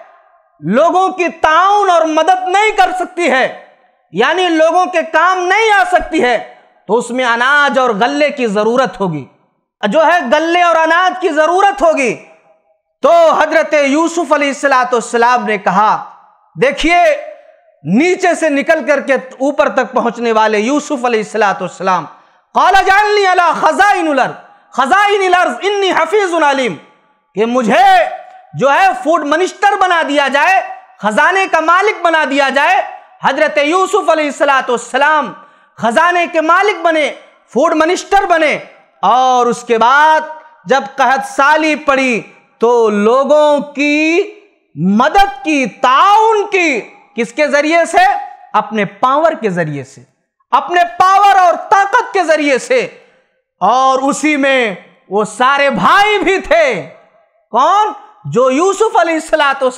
लोगों की ताउन और मदद नहीं कर सकती है यानी लोगों के काम नहीं आ सकती है तो उसमें अनाज और गले की ज़रूरत होगी जो है गले और अनाज की ज़रूरत होगी तो हजरत यूसुफ सलाम ने कहा देखिए नीचे से निकल करके ऊपर तक पहुंचने वाले यूसुफ सलाम काला जानली अला खजाइन खजाइन इन्नी हफीज़ आलिम कि मुझे जो है फूड मिनिस्टर बना दिया जाए खजाने का मालिक बना दिया जाए हजरत यूसुफ अलीसलाम खजाने के मालिक बने फूड मिनिस्टर बने और उसके बाद जब कहत साली पड़ी तो लोगों की मदद की ताउन की किसके जरिए से अपने पावर के जरिए से अपने पावर और ताकत के जरिए से और उसी में वो सारे भाई भी थे कौन जो यूसुफ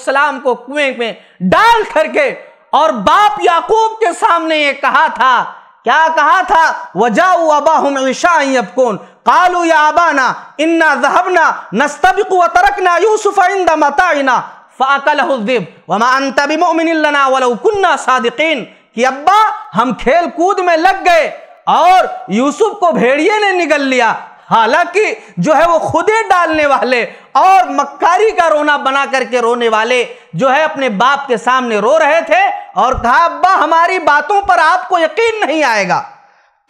सलाम को कुएं में डाल करके और बाप याकूब के सामने ये कहा था क्या कहा था वजाऊ अबा हम ईशाब कौन कालू या अबाना इन्ना जहबना नस्तबिक व तरकना यूसुफ इंदा मताइना फ़ाकलहुद्दिब वमा अंत बिमुमिन लना वलौ कुन्ना सादिकीन कि अब्बा हम खेल कूद में लग गए और यूसुफ को भेड़िए ने निगल लिया हालांकि जो है वो खुदे डालने वाले और मक्कारी का रोना बना करके रोने वाले जो है अपने बाप के सामने रो रहे थे और कहा अब्बा हमारी बातों पर आपको यकीन नहीं आएगा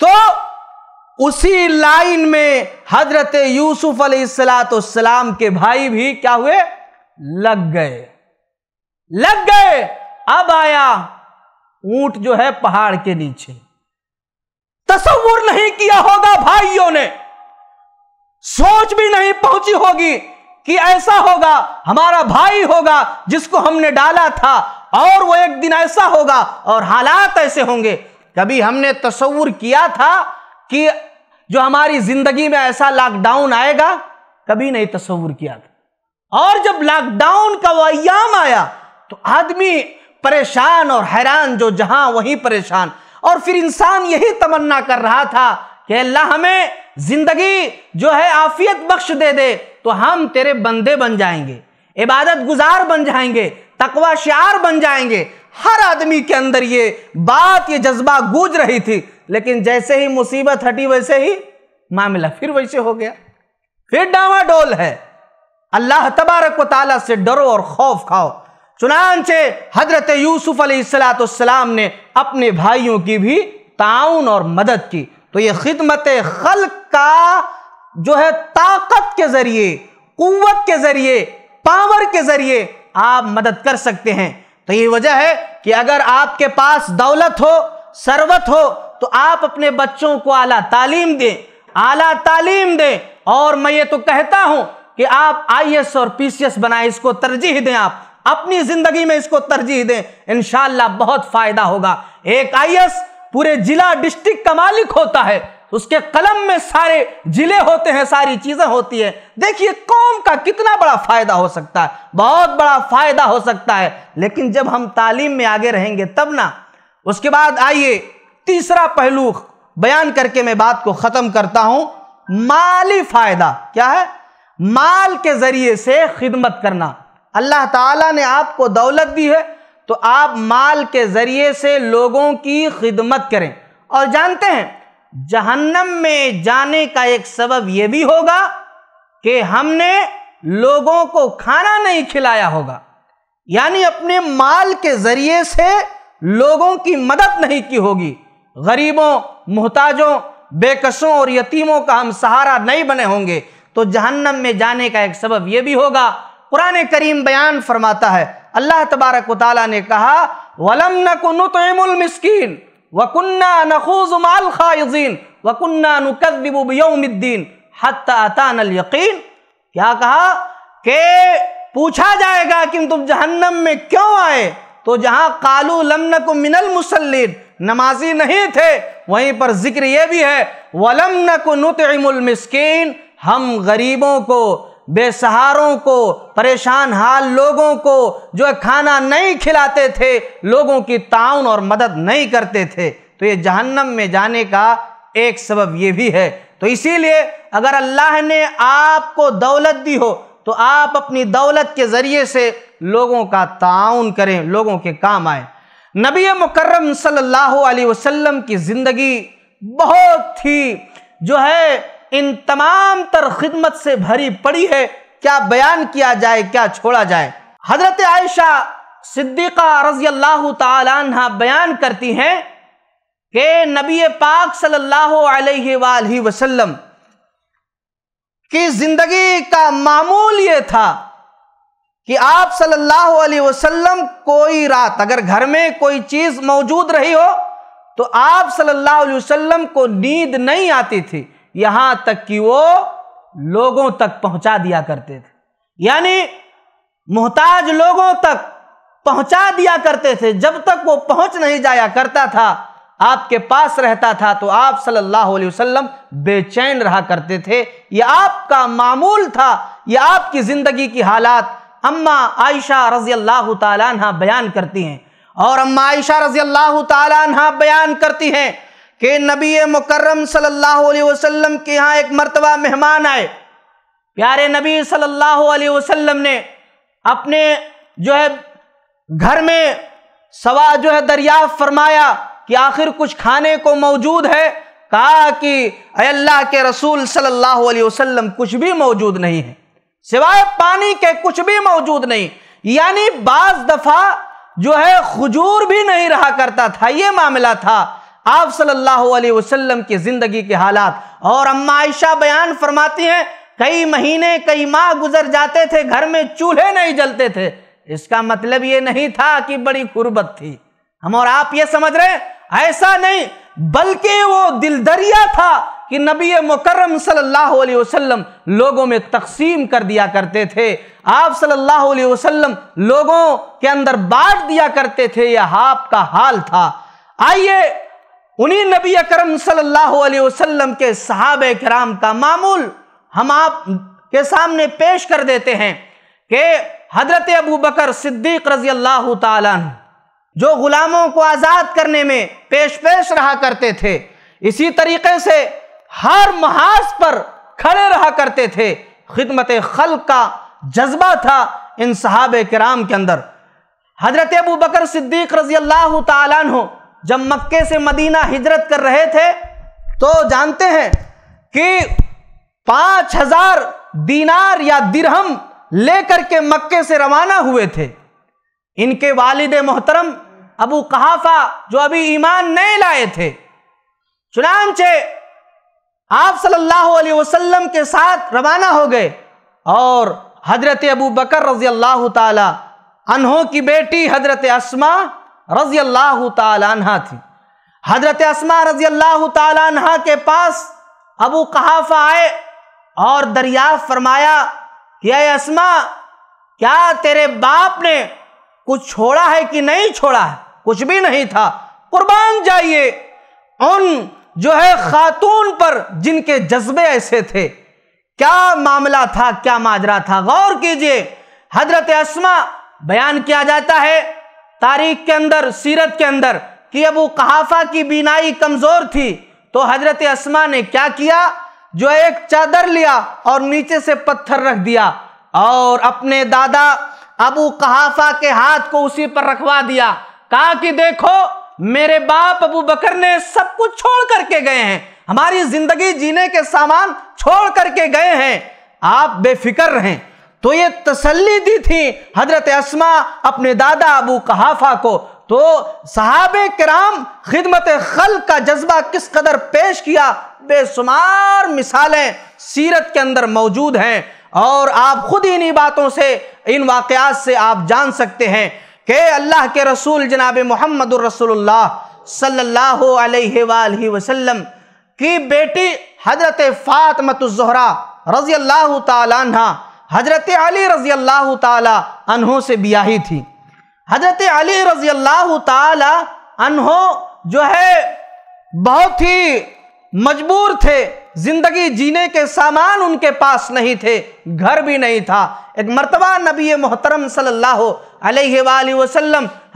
तो उसी लाइन में हजरत यूसुफ सलाम के भाई भी क्या हुए लग गए लग गए अब आया ऊंट जो है पहाड़ के नीचे तस्वुर नहीं किया होगा भाइयों ने सोच भी नहीं पहुंची होगी कि ऐसा होगा हमारा भाई होगा जिसको हमने डाला था और वो एक दिन ऐसा होगा और हालात ऐसे होंगे कभी हमने तस्वूर किया था कि जो हमारी जिंदगी में ऐसा लॉकडाउन आएगा कभी नहीं तस्वूर किया था और जब लॉकडाउन का वो अयाम आया तो आदमी परेशान और हैरान जो जहां वहीं परेशान और फिर इंसान यही तमन्ना कर रहा था कि अल्लाह हमें ज़िंदगी जो है आफियत बख्श दे दे तो हम तेरे बंदे बन जाएंगे इबादत गुजार बन जाएंगे तकवा शार बन जाएंगे हर आदमी के अंदर ये बात ये जज्बा गूंज रही थी लेकिन जैसे ही मुसीबत हटी वैसे ही मामला फिर वैसे हो गया फिर डावा डोल है अल्लाह तबारक ताला से डरो और खौफ खाओ चुनाचे हजरत यूसुफ अलीसलाम ने अपने भाइयों की भी ताउन और मदद की तो ये खिदमत खल का जो है ताकत के जरिए कुत के जरिए पावर के जरिए आप मदद कर सकते हैं तो ये वजह है कि अगर आपके पास दौलत हो सरवत हो तो आप अपने बच्चों को आला तालीम दें आला तालीम दें और मैं ये तो कहता हूं कि आप आई और पी बनाएं इसको तरजीह दें आप अपनी जिंदगी में इसको तरजीह दें इनशाला बहुत फायदा होगा एक आई पूरे जिला डिस्ट्रिक्ट का मालिक होता है उसके कलम में सारे जिले होते हैं सारी चीजें होती है देखिए कौम का कितना बड़ा फायदा हो सकता है बहुत बड़ा फायदा हो सकता है लेकिन जब हम तालीम में आगे रहेंगे तब ना उसके बाद आइए तीसरा पहलू बयान करके मैं बात को खत्म करता हूं माली फायदा क्या है माल के जरिए से खिदमत करना अल्लाह ताला ने आपको दौलत दी है तो आप माल के ज़रिए से लोगों की खिदमत करें और जानते हैं जहन्नम में जाने का एक सबब यह भी होगा कि हमने लोगों को खाना नहीं खिलाया होगा यानी अपने माल के ज़रिए से लोगों की मदद नहीं की होगी गरीबों मोहताजों बेकसों और यतीमों का हम सहारा नहीं बने होंगे तो जहन्नम में जाने का एक सबब यह भी होगा कुरान करीम बयान फरमाता है अल्लाह तबारक वाली ने कहा वलम नकुन मिस्किन वकुन्ना नखूजमाल खायजीन वकुन्ना नुकबिबुबयउमिद्दीन हतान यकीन क्या कहा के पूछा जाएगा कि तुम जहन्नम में क्यों आए तो जहां कालू लमन को मिनल मुसलिन नमाजी नहीं थे वहीं पर जिक्र यह भी है वलम नकुन मिस्किन हम गरीबों को बेसहारों को परेशान हाल लोगों को जो खाना नहीं खिलाते थे लोगों की ताउन और मदद नहीं करते थे तो ये जहन्नम में जाने का एक सबब ये भी है तो इसीलिए अगर अल्लाह ने आपको दौलत दी हो तो आप अपनी दौलत के ज़रिए से लोगों का ताउन करें लोगों के काम आए नबी मुकर्रम सल्लल्लाहु अलैहि वसल्लम की ज़िंदगी बहुत ही जो है इन तमाम तर खिदमत से भरी पड़ी है क्या बयान किया जाए क्या छोड़ा जाए हजरत आयशा सिद्दीक़ा रजी अल्लाह तहा बयान करती हैं कि नबी पाक सल्लल्लाहु अलैहि वसल्लम की ज़िंदगी का मामूल ये था कि आप सल्लल्लाहु अलैहि वसल्लम कोई रात अगर घर में कोई चीज़ मौजूद रही हो तो आप सल्लल्लाहु अलैहि वसल्लम को नींद नहीं आती थी यहां तक कि वो लोगों तक पहुंचा दिया करते थे यानी मोहताज लोगों तक पहुंचा दिया करते थे जब तक वो पहुंच नहीं जाया करता था आपके पास रहता था तो आप सल्लल्लाहु अलैहि वसल्लम बेचैन रहा करते थे यह आपका मामूल था यह आपकी ज़िंदगी की हालात अम्मा आयशा रज़ी अल्लाह तहा बयान करती हैं और अम्मा आयशा रज़ी अल्लाह तहा बयान करती हैं कि नबी मुकर्रम सल्लल्लाहु अलैहि वसल्लम के यहाँ एक मर्तबा मेहमान आए प्यारे नबी सल्लल्लाहु अलैहि वसल्लम ने अपने जो है घर में सवा जो है दरिया फरमाया कि आखिर कुछ खाने को मौजूद है कहा कि अल्लाह के रसूल सल्लल्लाहु अलैहि वसल्लम कुछ भी मौजूद नहीं है सिवाय पानी के कुछ भी मौजूद नहीं यानी बाज दफ़ा जो है खजूर भी नहीं रहा करता था ये मामला था आप सल्लल्लाहु अलैहि वसल्लम की ज़िंदगी के हालात और अम्मा आयशा बयान फरमाती हैं कई महीने कई माह गुजर जाते थे घर में चूल्हे नहीं जलते थे इसका मतलब ये नहीं था कि बड़ी गुर्बत थी हम और आप ये समझ रहे ऐसा नहीं बल्कि वो दिलदरिया था कि नबी मुकर्रम सल्लल्लाहु अलैहि वसल्लम लोगों में तकसीम कर दिया करते थे आप सल्लल्लाहु अलैहि वसल्लम लोगों के अंदर बांट दिया करते थे यह आपका हाल था आइए उन्हीं नबी अकरम सल्लल्लाहु अलैहि वसल्लम के सहाब कराम का मामूल हम आप के सामने पेश कर देते हैं कि हजरत अबू बकर सिद्दीक रजी अल्लाह जो गुलामों को आज़ाद करने में पेश पेश रहा करते थे इसी तरीके से हर महाज पर खड़े रहा करते थे खिदमत खल का जज्बा था इन सहाब कराम के अंदर हजरत अबू बकर सिद्दीक रजी अल्लाह तु जब मक्के से मदीना हिजरत कर रहे थे तो जानते हैं कि पाँच हजार दीनार या दिरहम लेकर के मक्के से रवाना हुए थे इनके वालिद मोहतरम अबू कहाफा जो अभी ईमान नहीं लाए थे चुनाचे आप सल्लल्लाहु अलैहि वसल्लम के साथ रवाना हो गए और हजरत अबू बकर रजी अल्लाह तहों की बेटी हजरत असमा रजी अल्लाह तहा थी हजरत असमा रजी अल्लाह तहा के पास अबू कहाफा आए और दरिया फरमाया कि असमा क्या तेरे बाप ने कुछ छोड़ा है कि नहीं छोड़ा है कुछ भी नहीं था कुर्बान जाइए उन जो है खातून पर जिनके जज्बे ऐसे थे क्या मामला था क्या माजरा था गौर कीजिए हजरत असमा बयान किया जाता है तारीख के अंदर सीरत के अंदर कि अबू कहाफा की बीनाई कमज़ोर थी तो हजरत असमा ने क्या किया जो एक चादर लिया और नीचे से पत्थर रख दिया और अपने दादा अबू कहाफा के हाथ को उसी पर रखवा दिया कहा कि देखो मेरे बाप अबू बकर ने सब कुछ छोड़ करके गए हैं हमारी जिंदगी जीने के सामान छोड़ करके गए हैं आप बेफिक्र रहें तो ये तसल्ली दी थी हजरत असमा अपने दादा अबू कहाफा को तो साहब कराम खिदमत खल का जज्बा किस कदर पेश किया बेशुमार मिसालें सीरत के अंदर मौजूद हैं और आप खुद इन्हीं बातों से इन वाकयात से आप जान सकते हैं कि अल्लाह के रसूल जनाब मोहम्मद रसोल्ला सल्लल्लाहु अलैहि वसल्लम की बेटी हजरत फ़ातमतुज़हरा रज़ी अल्लाह तला हजरत अली रज़ी अल्लाह तहों से ब्याही थी हजरत अली रज़ी अल्लाह तहों जो है बहुत ही मजबूर थे ज़िंदगी जीने के सामान उनके पास नहीं थे घर भी नहीं था एक मरतबा नबी मोहतरम सल्लल्लाहु अलैहि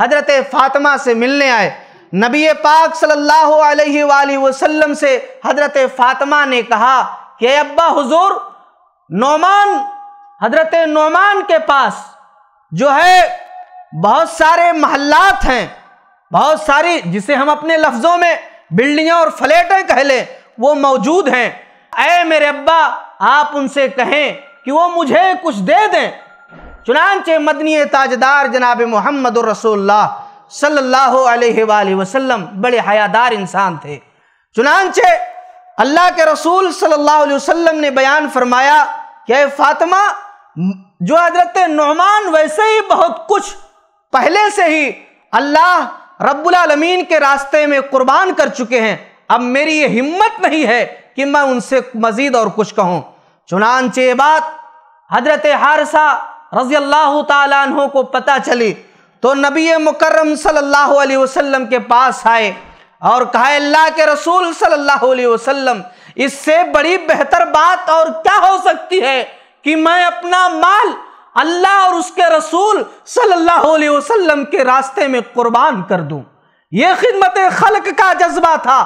हजरत फ़ातिमा से मिलने आए नबी पाक सल्लल्लाहु वसल्लम से हजरत फ़ातिमा ने कहा कि अब्बा हुजूर नौमान हजरत नोमान के पास जो है बहुत सारे महल्लात हैं बहुत सारी जिसे हम अपने लफ्ज़ों में बिल्डिंगों और फ्लैटें कह लें वो मौजूद हैं अय मेरे अब्बा आप उनसे कहें कि वो मुझे कुछ दे दें चुनानचे मदनी ताजदार जनाब मोहम्मद रसोल्ला सल्लल्लाहु अलैहि वसल्लम बड़े हयादार इंसान थे चुनानचे अल्लाह के रसूल सल्लल्लाहु अलैहि वसल्लम ने बयान फरमाया कि फातिमा जो हजरत नुमान वैसे ही बहुत कुछ पहले से ही अल्लाह रब्बुल रबालमीन के रास्ते में कुर्बान कर चुके हैं अब मेरी ये हिम्मत नहीं है कि मैं उनसे मज़ीद और कुछ कहूँ चुनानचे बात हजरत हारसा रजी अल्लाह तहों को पता चली तो नबी मुकर्रम सल्लल्लाहु अलैहि वसल्लम के पास आए और कहा अल्लाह के रसूल सल्लल्लाहु अलैहि वसल्लम इससे बड़ी बेहतर बात और क्या हो सकती है कि मैं अपना माल अल्लाह और उसके रसूल सल्लल्लाहु अलैहि वसल्लम के रास्ते में कुर्बान कर दूं ये खिदमत खलक का जज्बा था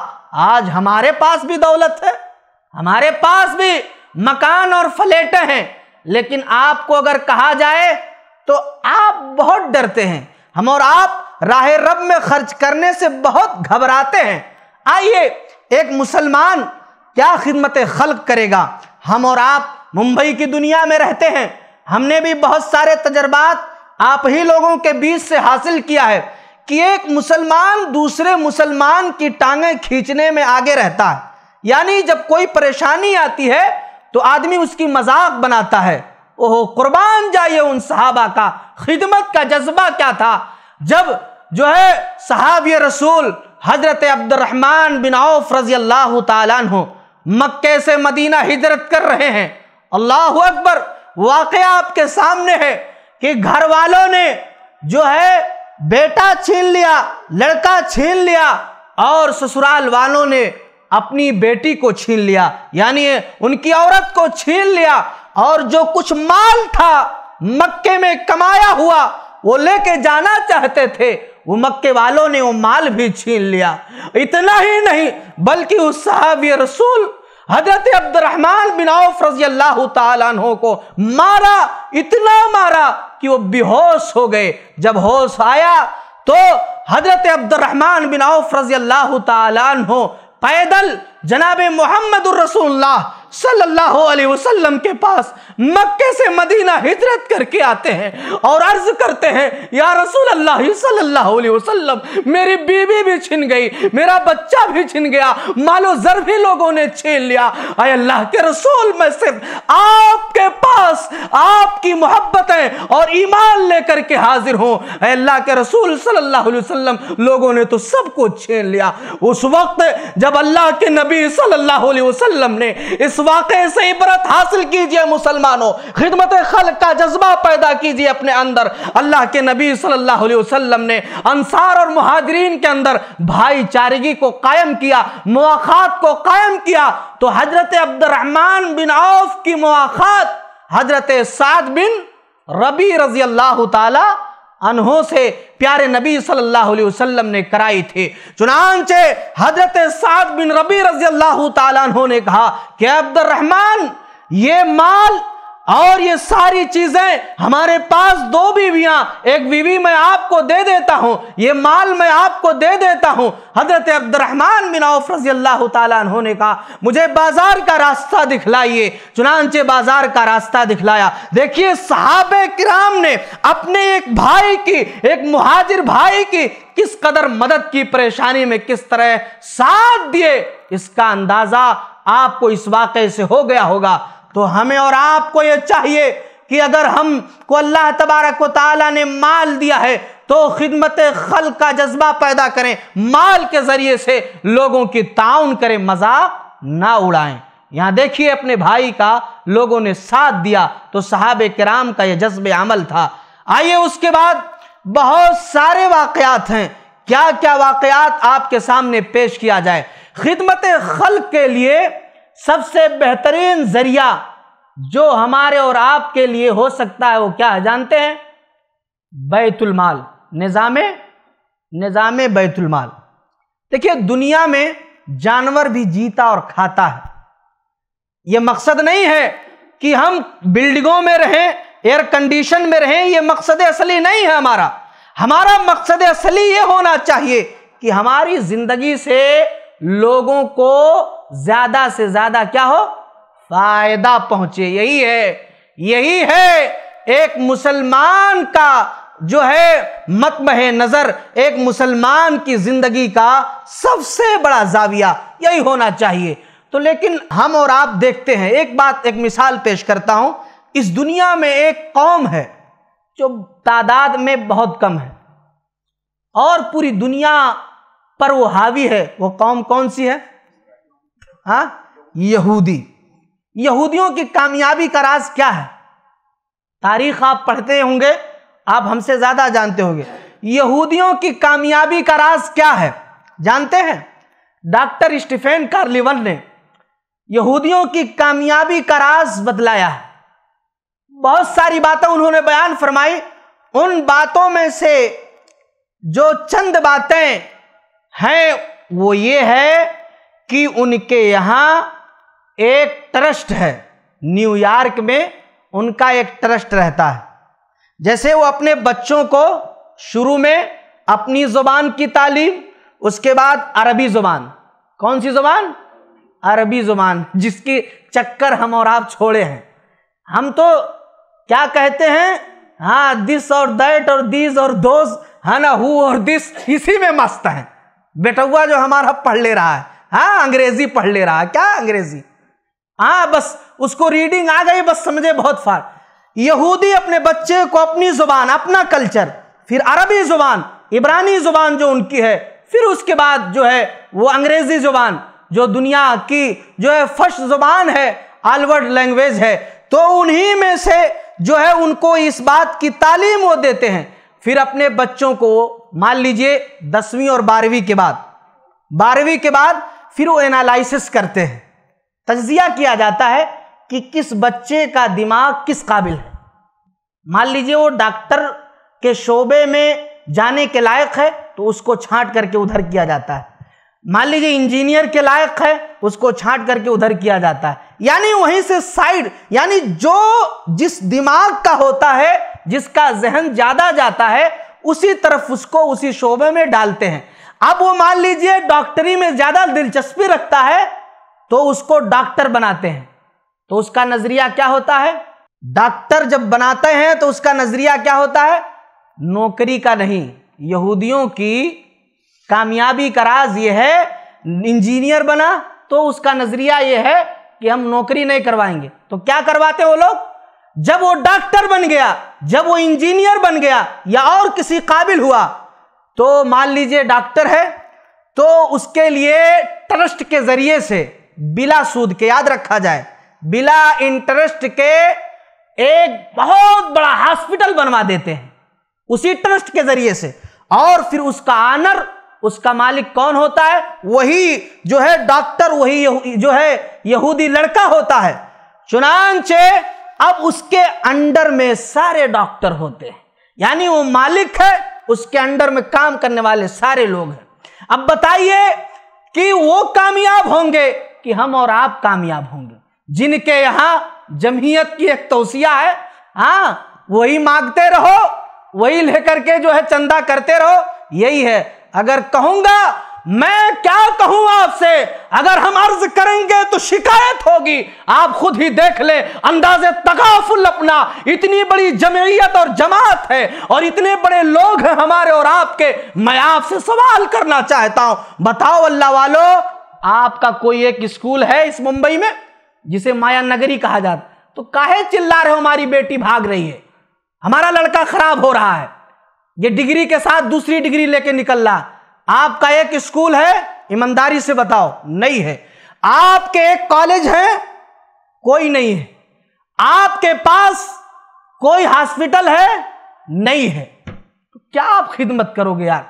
आज हमारे पास भी दौलत है हमारे पास भी मकान और फ्लेटें हैं लेकिन आपको अगर कहा जाए तो आप बहुत डरते हैं हम और आप राह रब में खर्च करने से बहुत घबराते हैं आइए एक मुसलमान क्या खिदमत खल्क करेगा हम और आप मुंबई की दुनिया में रहते हैं हमने भी बहुत सारे तजर्बात आप ही लोगों के बीच से हासिल किया है कि एक मुसलमान दूसरे मुसलमान की टांगें खींचने में आगे रहता है यानी जब कोई परेशानी आती है तो आदमी उसकी मजाक बनाता है ओहो कुर्बान जाइए उन सहाबा का खिदमत का जज्बा क्या था जब जो है सहाब रसूल हजरत अब्दुलरहमान बिन औफ रजी अल्लाह तन मक्के से मदीना हिजरत कर रहे हैं अल्लाह अकबर वाक़ आपके सामने है कि घर वालों ने जो है बेटा छीन लिया लड़का छीन लिया और ससुराल वालों ने अपनी बेटी को छीन लिया यानी उनकी औरत को छीन लिया और जो कुछ माल था मक्के में कमाया हुआ वो लेके जाना चाहते थे वो मक्के वालों ने वो माल भी छीन लिया इतना ही नहीं बल्कि उस साहब रसूल हजरत अब्दुलरहमान बिन औफ रजी अल्लाह तु को मारा इतना मारा कि वो बेहोश हो गए जब होश आया तो हजरत अब्दुलरहमान बिन औफ रजी अल्लाह तु पैदल जनाब मोहम्मद रसूल्लाह सल्लल्लाहु अलैहि वसल्लम के पास मक्के से मदीना हिजरत करके आते हैं और अर्ज करते हैं या रसूल अल्लाह सल्लल्लाहु अलैहि वसल्लम मेरी बीवी भी छिन गई मेरा बच्चा भी छिन गया मालो जर भी लोगों ने छीन लिया अरे अल्लाह के रसूल में सिर्फ आपके पास आपकी मोहब्बत है और ईमान लेकर के हाजिर हूं अल्लाह के रसूल सल्लल्लाहु अलैहि वसल्लम लोगों ने तो सब कुछ छीन लिया उस वक्त जब अल्लाह के नबी सल्लल्लाहु अलैहि वसल्लम ने इस वाक़े से इबरत हासिल कीजिए मुसलमानों खिदमत खल का जज्बा पैदा कीजिए अपने अंदर अल्लाह के नबी सल्लल्लाहु अलैहि वसल्लम ने अंसार और महाजरीन के अंदर भाईचारगी को कायम किया मुआखात को कायम किया तो हजरत अब्दुलरहमान बिन औफ की मुआखात हजरत साद बिन रबी रजी अल्लाह तला अनहों से प्यारे नबी सल्लल्लाहु अलैहि वसल्लम ने कराई थी चुनाचे हजरत साद बिन रबी रजी अल्लाह तहों ने कहा कि अब्दुलरहमान ये माल और ये सारी चीजें हमारे पास दो बीवियां एक बीवी मैं आपको दे देता हूं ये माल मैं आपको दे देता हूं हजरत अब्दुलरहमान बिन रजी अल्लाह तुमने कहा मुझे बाजार का रास्ता दिखलाइए चुनाचे बाजार का रास्ता दिखलाया देखिए साहब किराम ने अपने एक भाई की एक मुहाजिर भाई की किस कदर मदद की परेशानी में किस तरह साथ दिए इसका अंदाजा आपको इस वाक से हो गया होगा तो हमें और आपको ये चाहिए कि अगर हम को अल्लाह तबारक व ने माल दिया है तो खिदमत खल का जज्बा पैदा करें माल के ज़रिए से लोगों की ताउन करें मजाक ना उड़ाएं यहां देखिए अपने भाई का लोगों ने साथ दिया तो साहब कराम का यह जज्ब अमल था आइए उसके बाद बहुत सारे वाकयात हैं क्या क्या वाकयात आपके सामने पेश किया जाए खिदमत खल के लिए सबसे बेहतरीन जरिया जो हमारे और आपके लिए हो सकता है वो क्या है जानते हैं बैतुलमाल निज़ाम निज़ाम बैतुलमाल देखिए दुनिया में जानवर भी जीता और खाता है ये मकसद नहीं है कि हम बिल्डिंगों में रहें एयर कंडीशन में रहें ये मकसद असली नहीं है हमारा हमारा मकसद असली ये होना चाहिए कि हमारी ज़िंदगी से लोगों को ज्यादा से ज्यादा क्या हो फायदा पहुंचे यही है यही है एक मुसलमान का जो है मतम है नजर एक मुसलमान की जिंदगी का सबसे बड़ा जाविया यही होना चाहिए तो लेकिन हम और आप देखते हैं एक बात एक मिसाल पेश करता हूं इस दुनिया में एक कौम है जो तादाद में बहुत कम है और पूरी दुनिया पर वो हावी है वो कौम कौन सी है हाँ यहूदी यहूदियों की कामयाबी का राज क्या है तारीख आप पढ़ते होंगे आप हमसे ज़्यादा जानते होंगे यहूदियों की कामयाबी का राज क्या है जानते हैं डॉक्टर स्टीफेन कार्लिवन ने यहूदियों की कामयाबी का राज बदलाया है बहुत सारी बातें उन्होंने बयान फरमाई उन बातों में से जो चंद बातें हैं वो ये है कि उनके यहाँ एक ट्रस्ट है न्यूयॉर्क में उनका एक ट्रस्ट रहता है जैसे वो अपने बच्चों को शुरू में अपनी ज़ुबान की तालीम उसके बाद अरबी ज़ुबान कौन सी ज़ुबान अरबी ज़ुबान जिसकी चक्कर हम और आप छोड़े हैं हम तो क्या कहते हैं हाँ दिस और दैट और दीज और दोज है ना हु और दिस इसी में मस्त हैं हुआ जो हमारा पढ़ ले रहा है हाँ अंग्रेजी पढ़ ले रहा क्या अंग्रेजी हाँ बस उसको रीडिंग आ गई बस समझे बहुत फार यहूदी अपने बच्चे को अपनी जुबान अपना कल्चर फिर अरबी जुबान इब्रानी जुबान जो उनकी है फिर उसके बाद जो है वो अंग्रेजी जुबान जो दुनिया की जो है फर्स्ट जुबान है आलवर्ड लैंग्वेज है तो उन्हीं में से जो है उनको इस बात की तालीम वो देते हैं फिर अपने बच्चों को मान लीजिए दसवीं और बारहवीं के बाद बारहवीं के बाद फिर वो एनालिसिस करते हैं तजिया किया जाता है कि किस बच्चे का दिमाग किस काबिल है मान लीजिए वो डॉक्टर के शोबे में जाने के लायक है तो उसको छांट करके उधर किया जाता है मान लीजिए इंजीनियर के लायक है उसको छांट करके उधर किया जाता है यानी वहीं से साइड यानी जो जिस दिमाग का होता है जिसका जहन ज्यादा जाता है उसी तरफ उसको उसी शोबे में डालते हैं अब वो मान लीजिए डॉक्टरी में ज्यादा दिलचस्पी रखता है तो उसको डॉक्टर बनाते हैं तो उसका नजरिया क्या होता है डॉक्टर जब बनाते हैं तो उसका नजरिया क्या होता है नौकरी का नहीं यहूदियों की कामयाबी का राज यह है इंजीनियर बना तो उसका नजरिया यह है कि हम नौकरी नहीं करवाएंगे तो क्या करवाते वो लोग जब वो डॉक्टर बन गया जब वो इंजीनियर बन गया या और किसी काबिल हुआ तो मान लीजिए डॉक्टर है तो उसके लिए ट्रस्ट के जरिए से बिला सूद के याद रखा जाए बिला इंटरेस्ट के एक बहुत बड़ा हॉस्पिटल बनवा देते हैं उसी ट्रस्ट के जरिए से और फिर उसका आनर उसका मालिक कौन होता है वही जो है डॉक्टर वही जो है यहूदी लड़का होता है चुनाचे अब उसके अंडर में सारे डॉक्टर होते हैं यानी वो मालिक है उसके अंडर में काम करने वाले सारे लोग हैं अब बताइए कि वो कामयाब होंगे कि हम और आप कामयाब होंगे जिनके यहां जमहियत की एक तोसिया है हा वही मांगते रहो वही लेकर के जो है चंदा करते रहो यही है अगर कहूंगा मैं क्या कहूं आपसे अगर हम अर्ज करेंगे तो शिकायत होगी आप खुद ही देख ले अंदाजे तकाफुल अपना इतनी बड़ी जमीयत और जमात है और इतने बड़े लोग हैं हमारे और आपके मैं आपसे सवाल करना चाहता हूं बताओ अल्लाह वालो आपका कोई एक स्कूल है इस मुंबई में जिसे माया नगरी कहा जाता तो काहे चिल्ला रहे हो हमारी बेटी भाग रही है हमारा लड़का खराब हो रहा है ये डिग्री के साथ दूसरी डिग्री लेके निकल रहा आपका एक स्कूल है ईमानदारी से बताओ नहीं है आपके एक कॉलेज है कोई नहीं है आपके पास कोई हॉस्पिटल है नहीं है तो क्या आप खिदमत करोगे यार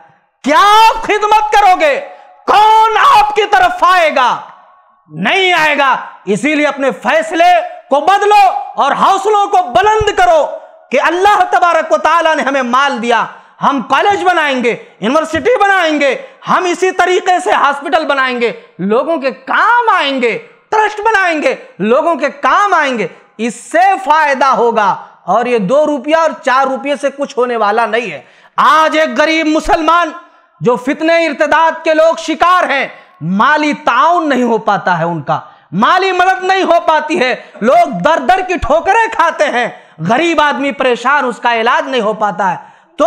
क्या आप खिदमत करोगे कौन आपकी तरफ आएगा नहीं आएगा इसीलिए अपने फैसले को बदलो और हौसलों को बुलंद करो कि अल्लाह तबारक ने हमें माल दिया हम कॉलेज बनाएंगे यूनिवर्सिटी बनाएंगे हम इसी तरीके से हॉस्पिटल बनाएंगे लोगों के काम आएंगे ट्रस्ट बनाएंगे लोगों के काम आएंगे इससे फायदा होगा और ये दो रुपया और चार रुपये से कुछ होने वाला नहीं है आज एक गरीब मुसलमान जो फितने इर्तदाद के लोग शिकार हैं माली ताउन नहीं हो पाता है उनका माली मदद नहीं हो पाती है लोग दर दर की ठोकरें खाते हैं गरीब आदमी परेशान उसका इलाज नहीं हो पाता है तो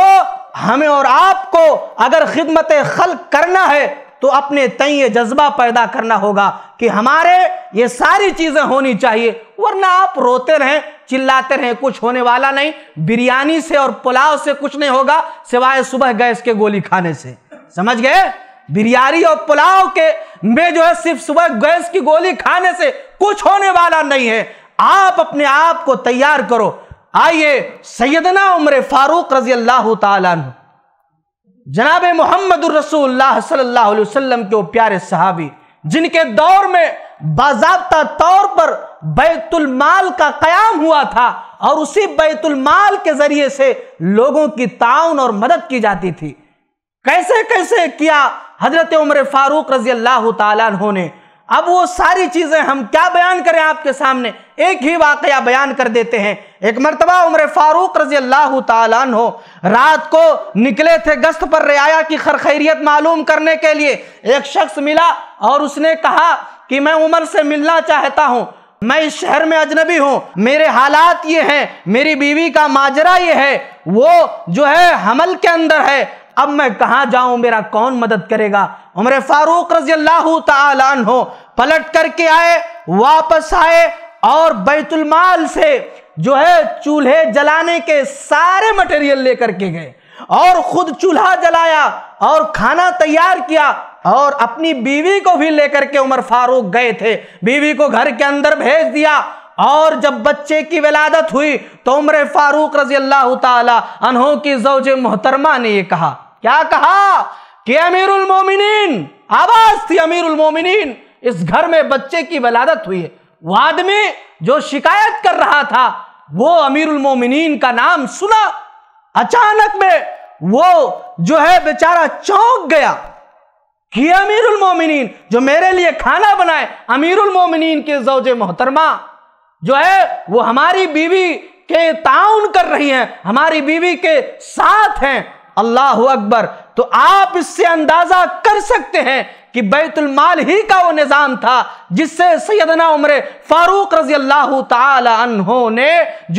हमें और आपको अगर खिदमत खल करना है तो अपने तय जज्बा पैदा करना होगा कि हमारे ये सारी चीज़ें होनी चाहिए वरना आप रोते रहें चिल्लाते रहें कुछ होने वाला नहीं बिरयानी से और पुलाव से कुछ नहीं होगा सिवाय सुबह गैस के गोली खाने से समझ गए बिरयानी और पुलाव के में जो है सिर्फ सुबह गैस की गोली खाने से कुछ होने वाला नहीं है आप अपने आप को तैयार करो आइए सैदना उम्र फारूक रजी अल्लाह तु जनाब मोहम्मद सल्लाम के वो प्यारे सहाबी जिनके दौर में बाजाबता तौर पर बैतुलमाल का क्याम हुआ था और उसी बैतुलमाल के जरिए से लोगों की ताउन और मदद की जाती थी कैसे कैसे किया हजरत उम्र फारूक रजी अल्लाह तु ने अब वो सारी चीज़ें हम क्या बयान करें आपके सामने एक ही वाकया बयान कर देते हैं एक मरतबा उम्र फारूक रजी अल्लाह तन रात को निकले थे गश्त पर रियाया की खरखैरियत मालूम करने के लिए एक शख्स मिला और उसने कहा कि मैं उमर से मिलना चाहता हूँ मैं इस शहर में अजनबी हूँ मेरे हालात ये हैं मेरी बीवी का माजरा ये है वो जो है हमल के अंदर है अब मैं कहाँ जाऊं मेरा कौन मदद करेगा उम्र फारूक रजी अल्लाह तन हो पलट करके आए वापस आए और बैतुलमाल से जो है चूल्हे जलाने के सारे मटेरियल लेकर के गए और खुद चूल्हा जलाया और खाना तैयार किया और अपनी बीवी को भी लेकर के उमर फारूक गए थे बीवी को घर के अंदर भेज दिया और जब बच्चे की विलादत हुई तो उम्र फारूक रजी अल्लाह तहों की जोज मोहतरमा ने यह कहा क्या कहा कि अमीरुल मोमिनीन आवाज थी अमीरुल मोमिनीन इस घर में बच्चे की वलादत हुई है वो आदमी जो शिकायत कर रहा था वो अमीरुल मोमिनीन का नाम सुना अचानक में वो जो है बेचारा चौंक गया कि अमीरुल मोमिनीन जो मेरे लिए खाना बनाए अमीरुल मोमिनीन के जौजे मोहतरमा जो है वो हमारी बीवी के ताउन कर रही हैं हमारी बीवी के साथ हैं अल्लाह अकबर तो आप इससे अंदाज़ा कर सकते हैं कि बैतुलमाल ही का वो निज़ाम था जिससे सैदना उम्र फारूक रजी अल्लाह तहों ने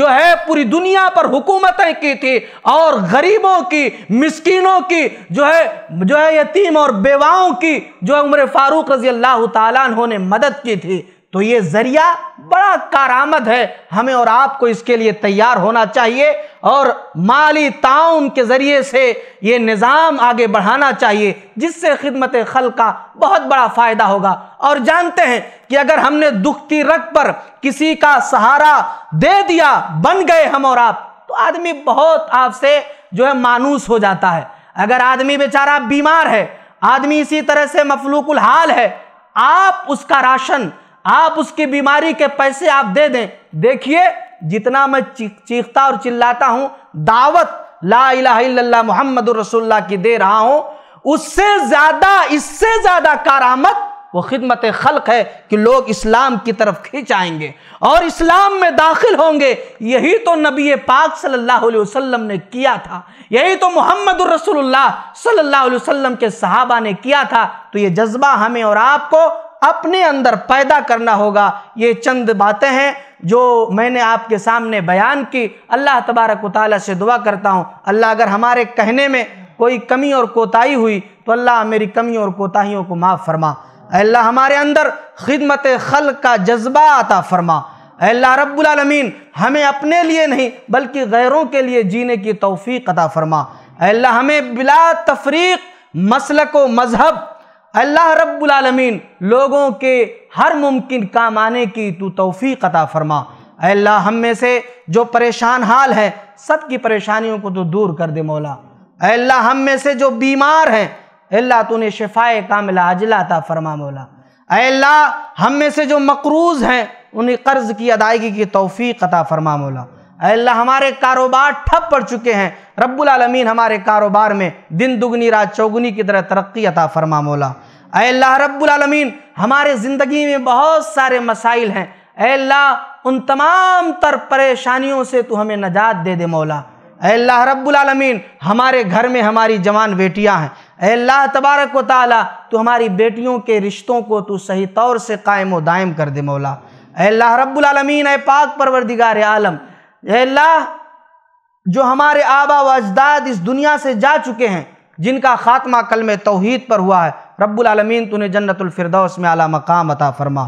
जो है पूरी दुनिया पर हुकूमतें की थी और गरीबों की मिस्किनों की जो है जो है यतीम और बेवाओं की जो उम्र फारूक रजी अल्लाह तहों ने मदद की थी तो ये जरिया बड़ा कारामद है हमें और आपको इसके लिए तैयार होना चाहिए और माली ताउन के ज़रिए से ये निज़ाम आगे बढ़ाना चाहिए जिससे खिदमत खल का बहुत बड़ा फ़ायदा होगा और जानते हैं कि अगर हमने दुखती रग पर किसी का सहारा दे दिया बन गए हम और आप तो आदमी बहुत आपसे जो है मानूस हो जाता है अगर आदमी बेचारा बीमार है आदमी इसी तरह से मफलूकुल हाल है आप उसका राशन आप उसकी बीमारी के पैसे आप दे दें देखिए जितना मैं चीखता और चिल्लाता हूँ दावत ला इला मोहम्मद रसुल्ला की दे रहा हूँ उससे ज़्यादा इससे ज़्यादा कारामत वो खिदमत खलक है कि लोग इस्लाम की तरफ खींच आएंगे और इस्लाम में दाखिल होंगे यही तो नबी पाक सल्लल्लाहु अलैहि वसल्लम ने किया था यही तो मोहम्मद सल्लल्लाहु अलैहि वसल्लम के सहाबा ने किया था तो ये जज्बा हमें और आपको अपने अंदर पैदा करना होगा ये चंद बातें हैं जो मैंने आपके सामने बयान की अल्लाह तबारक वाली से दुआ करता हूँ अल्लाह अगर हमारे कहने में कोई कमी और कोताही हुई तो अल्लाह मेरी कमी और कोताहियों को माफ़ फरमा अल्लाह हमारे अंदर खिदमत खल का जज्बा आता फरमा अल्लाह रब्बुलमीन हमें अपने लिए नहीं बल्कि गैरों के लिए जीने की तोफ़ी अता फरमा अल्लाह हमें बिला तफरीक मसल व मज़हब अल्लाह रब्बुल आलमीन लोगों के हर मुमकिन काम आने की तू तोफ़ी अता फरमा अल्लाह हम में से जो परेशान हाल है सब की परेशानियों को तो दूर कर दे मौला अल्लाह हम में से जो बीमार हैं अल्लाह तूने शिफाए कामिल अजला अता फरमा मौला अल्लाह हम में से जो मकरूज़ हैं उन्हें कर्ज़ की अदायगी की तोफ़ी अता फरमा मौला अल्लाह हमारे कारोबार ठप पड़ चुके हैं रब्बुल आलमीन हमारे कारोबार में दिन दुगनी रात चौगुनी की तरह तरक्की अता फरमा मौला अल्लाह रब्बुल आलमीन हमारे ज़िंदगी में बहुत सारे मसाइल हैं अल्लाह उन तमाम तर परेशानियों से तो हमें नजात दे दे मौला अल्लाह रब्बुल आलमीन हमारे घर में हमारी जवान बेटियाँ हैं अल्लाह तबारक व ताली तो हमारी बेटियों के रिश्तों को तो सही तौर से कायम व दायम कर दे मौला अल्लाह रब्बुल आलमीन ए पाक परवरदिगार आलम अल्लाह जो हमारे आबा व अजदाद इस दुनिया से जा चुके हैं जिनका खात्मा कल में तोहहीद पर हुआ है रब्बालमीन तूने जन्नतफरदौस में आला मकाम अता फरमा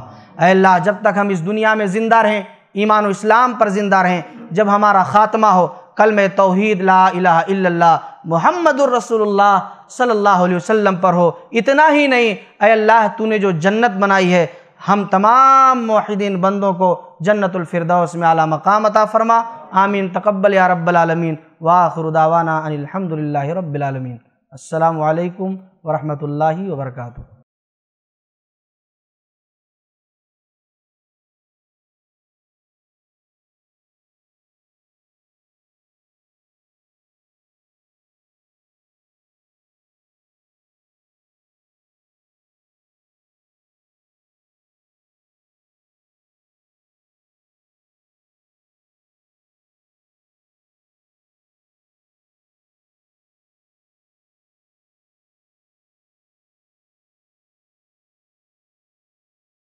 अल्लाह जब तक हम इस दुनिया में ज़िंदा रहें ईमान इस्लाम पर ज़िंदा रहें जब हमारा खात्मा हो कल में तोहहीद ला मोहम्मद रसोल्ला सल्ला वसम पर हो इतना ही नहीं अल्लाह तूने जो जन्नत बनाई है हम तमाम माहिदीन बंदों को जन्नतफरदौस में आला मकाम अता फ़रमा आमीन तकबल या रब्बालमीन वाखरुदावाना अनिलहमदिल्ला रबालमीन अल्लाम वरहमल वर्का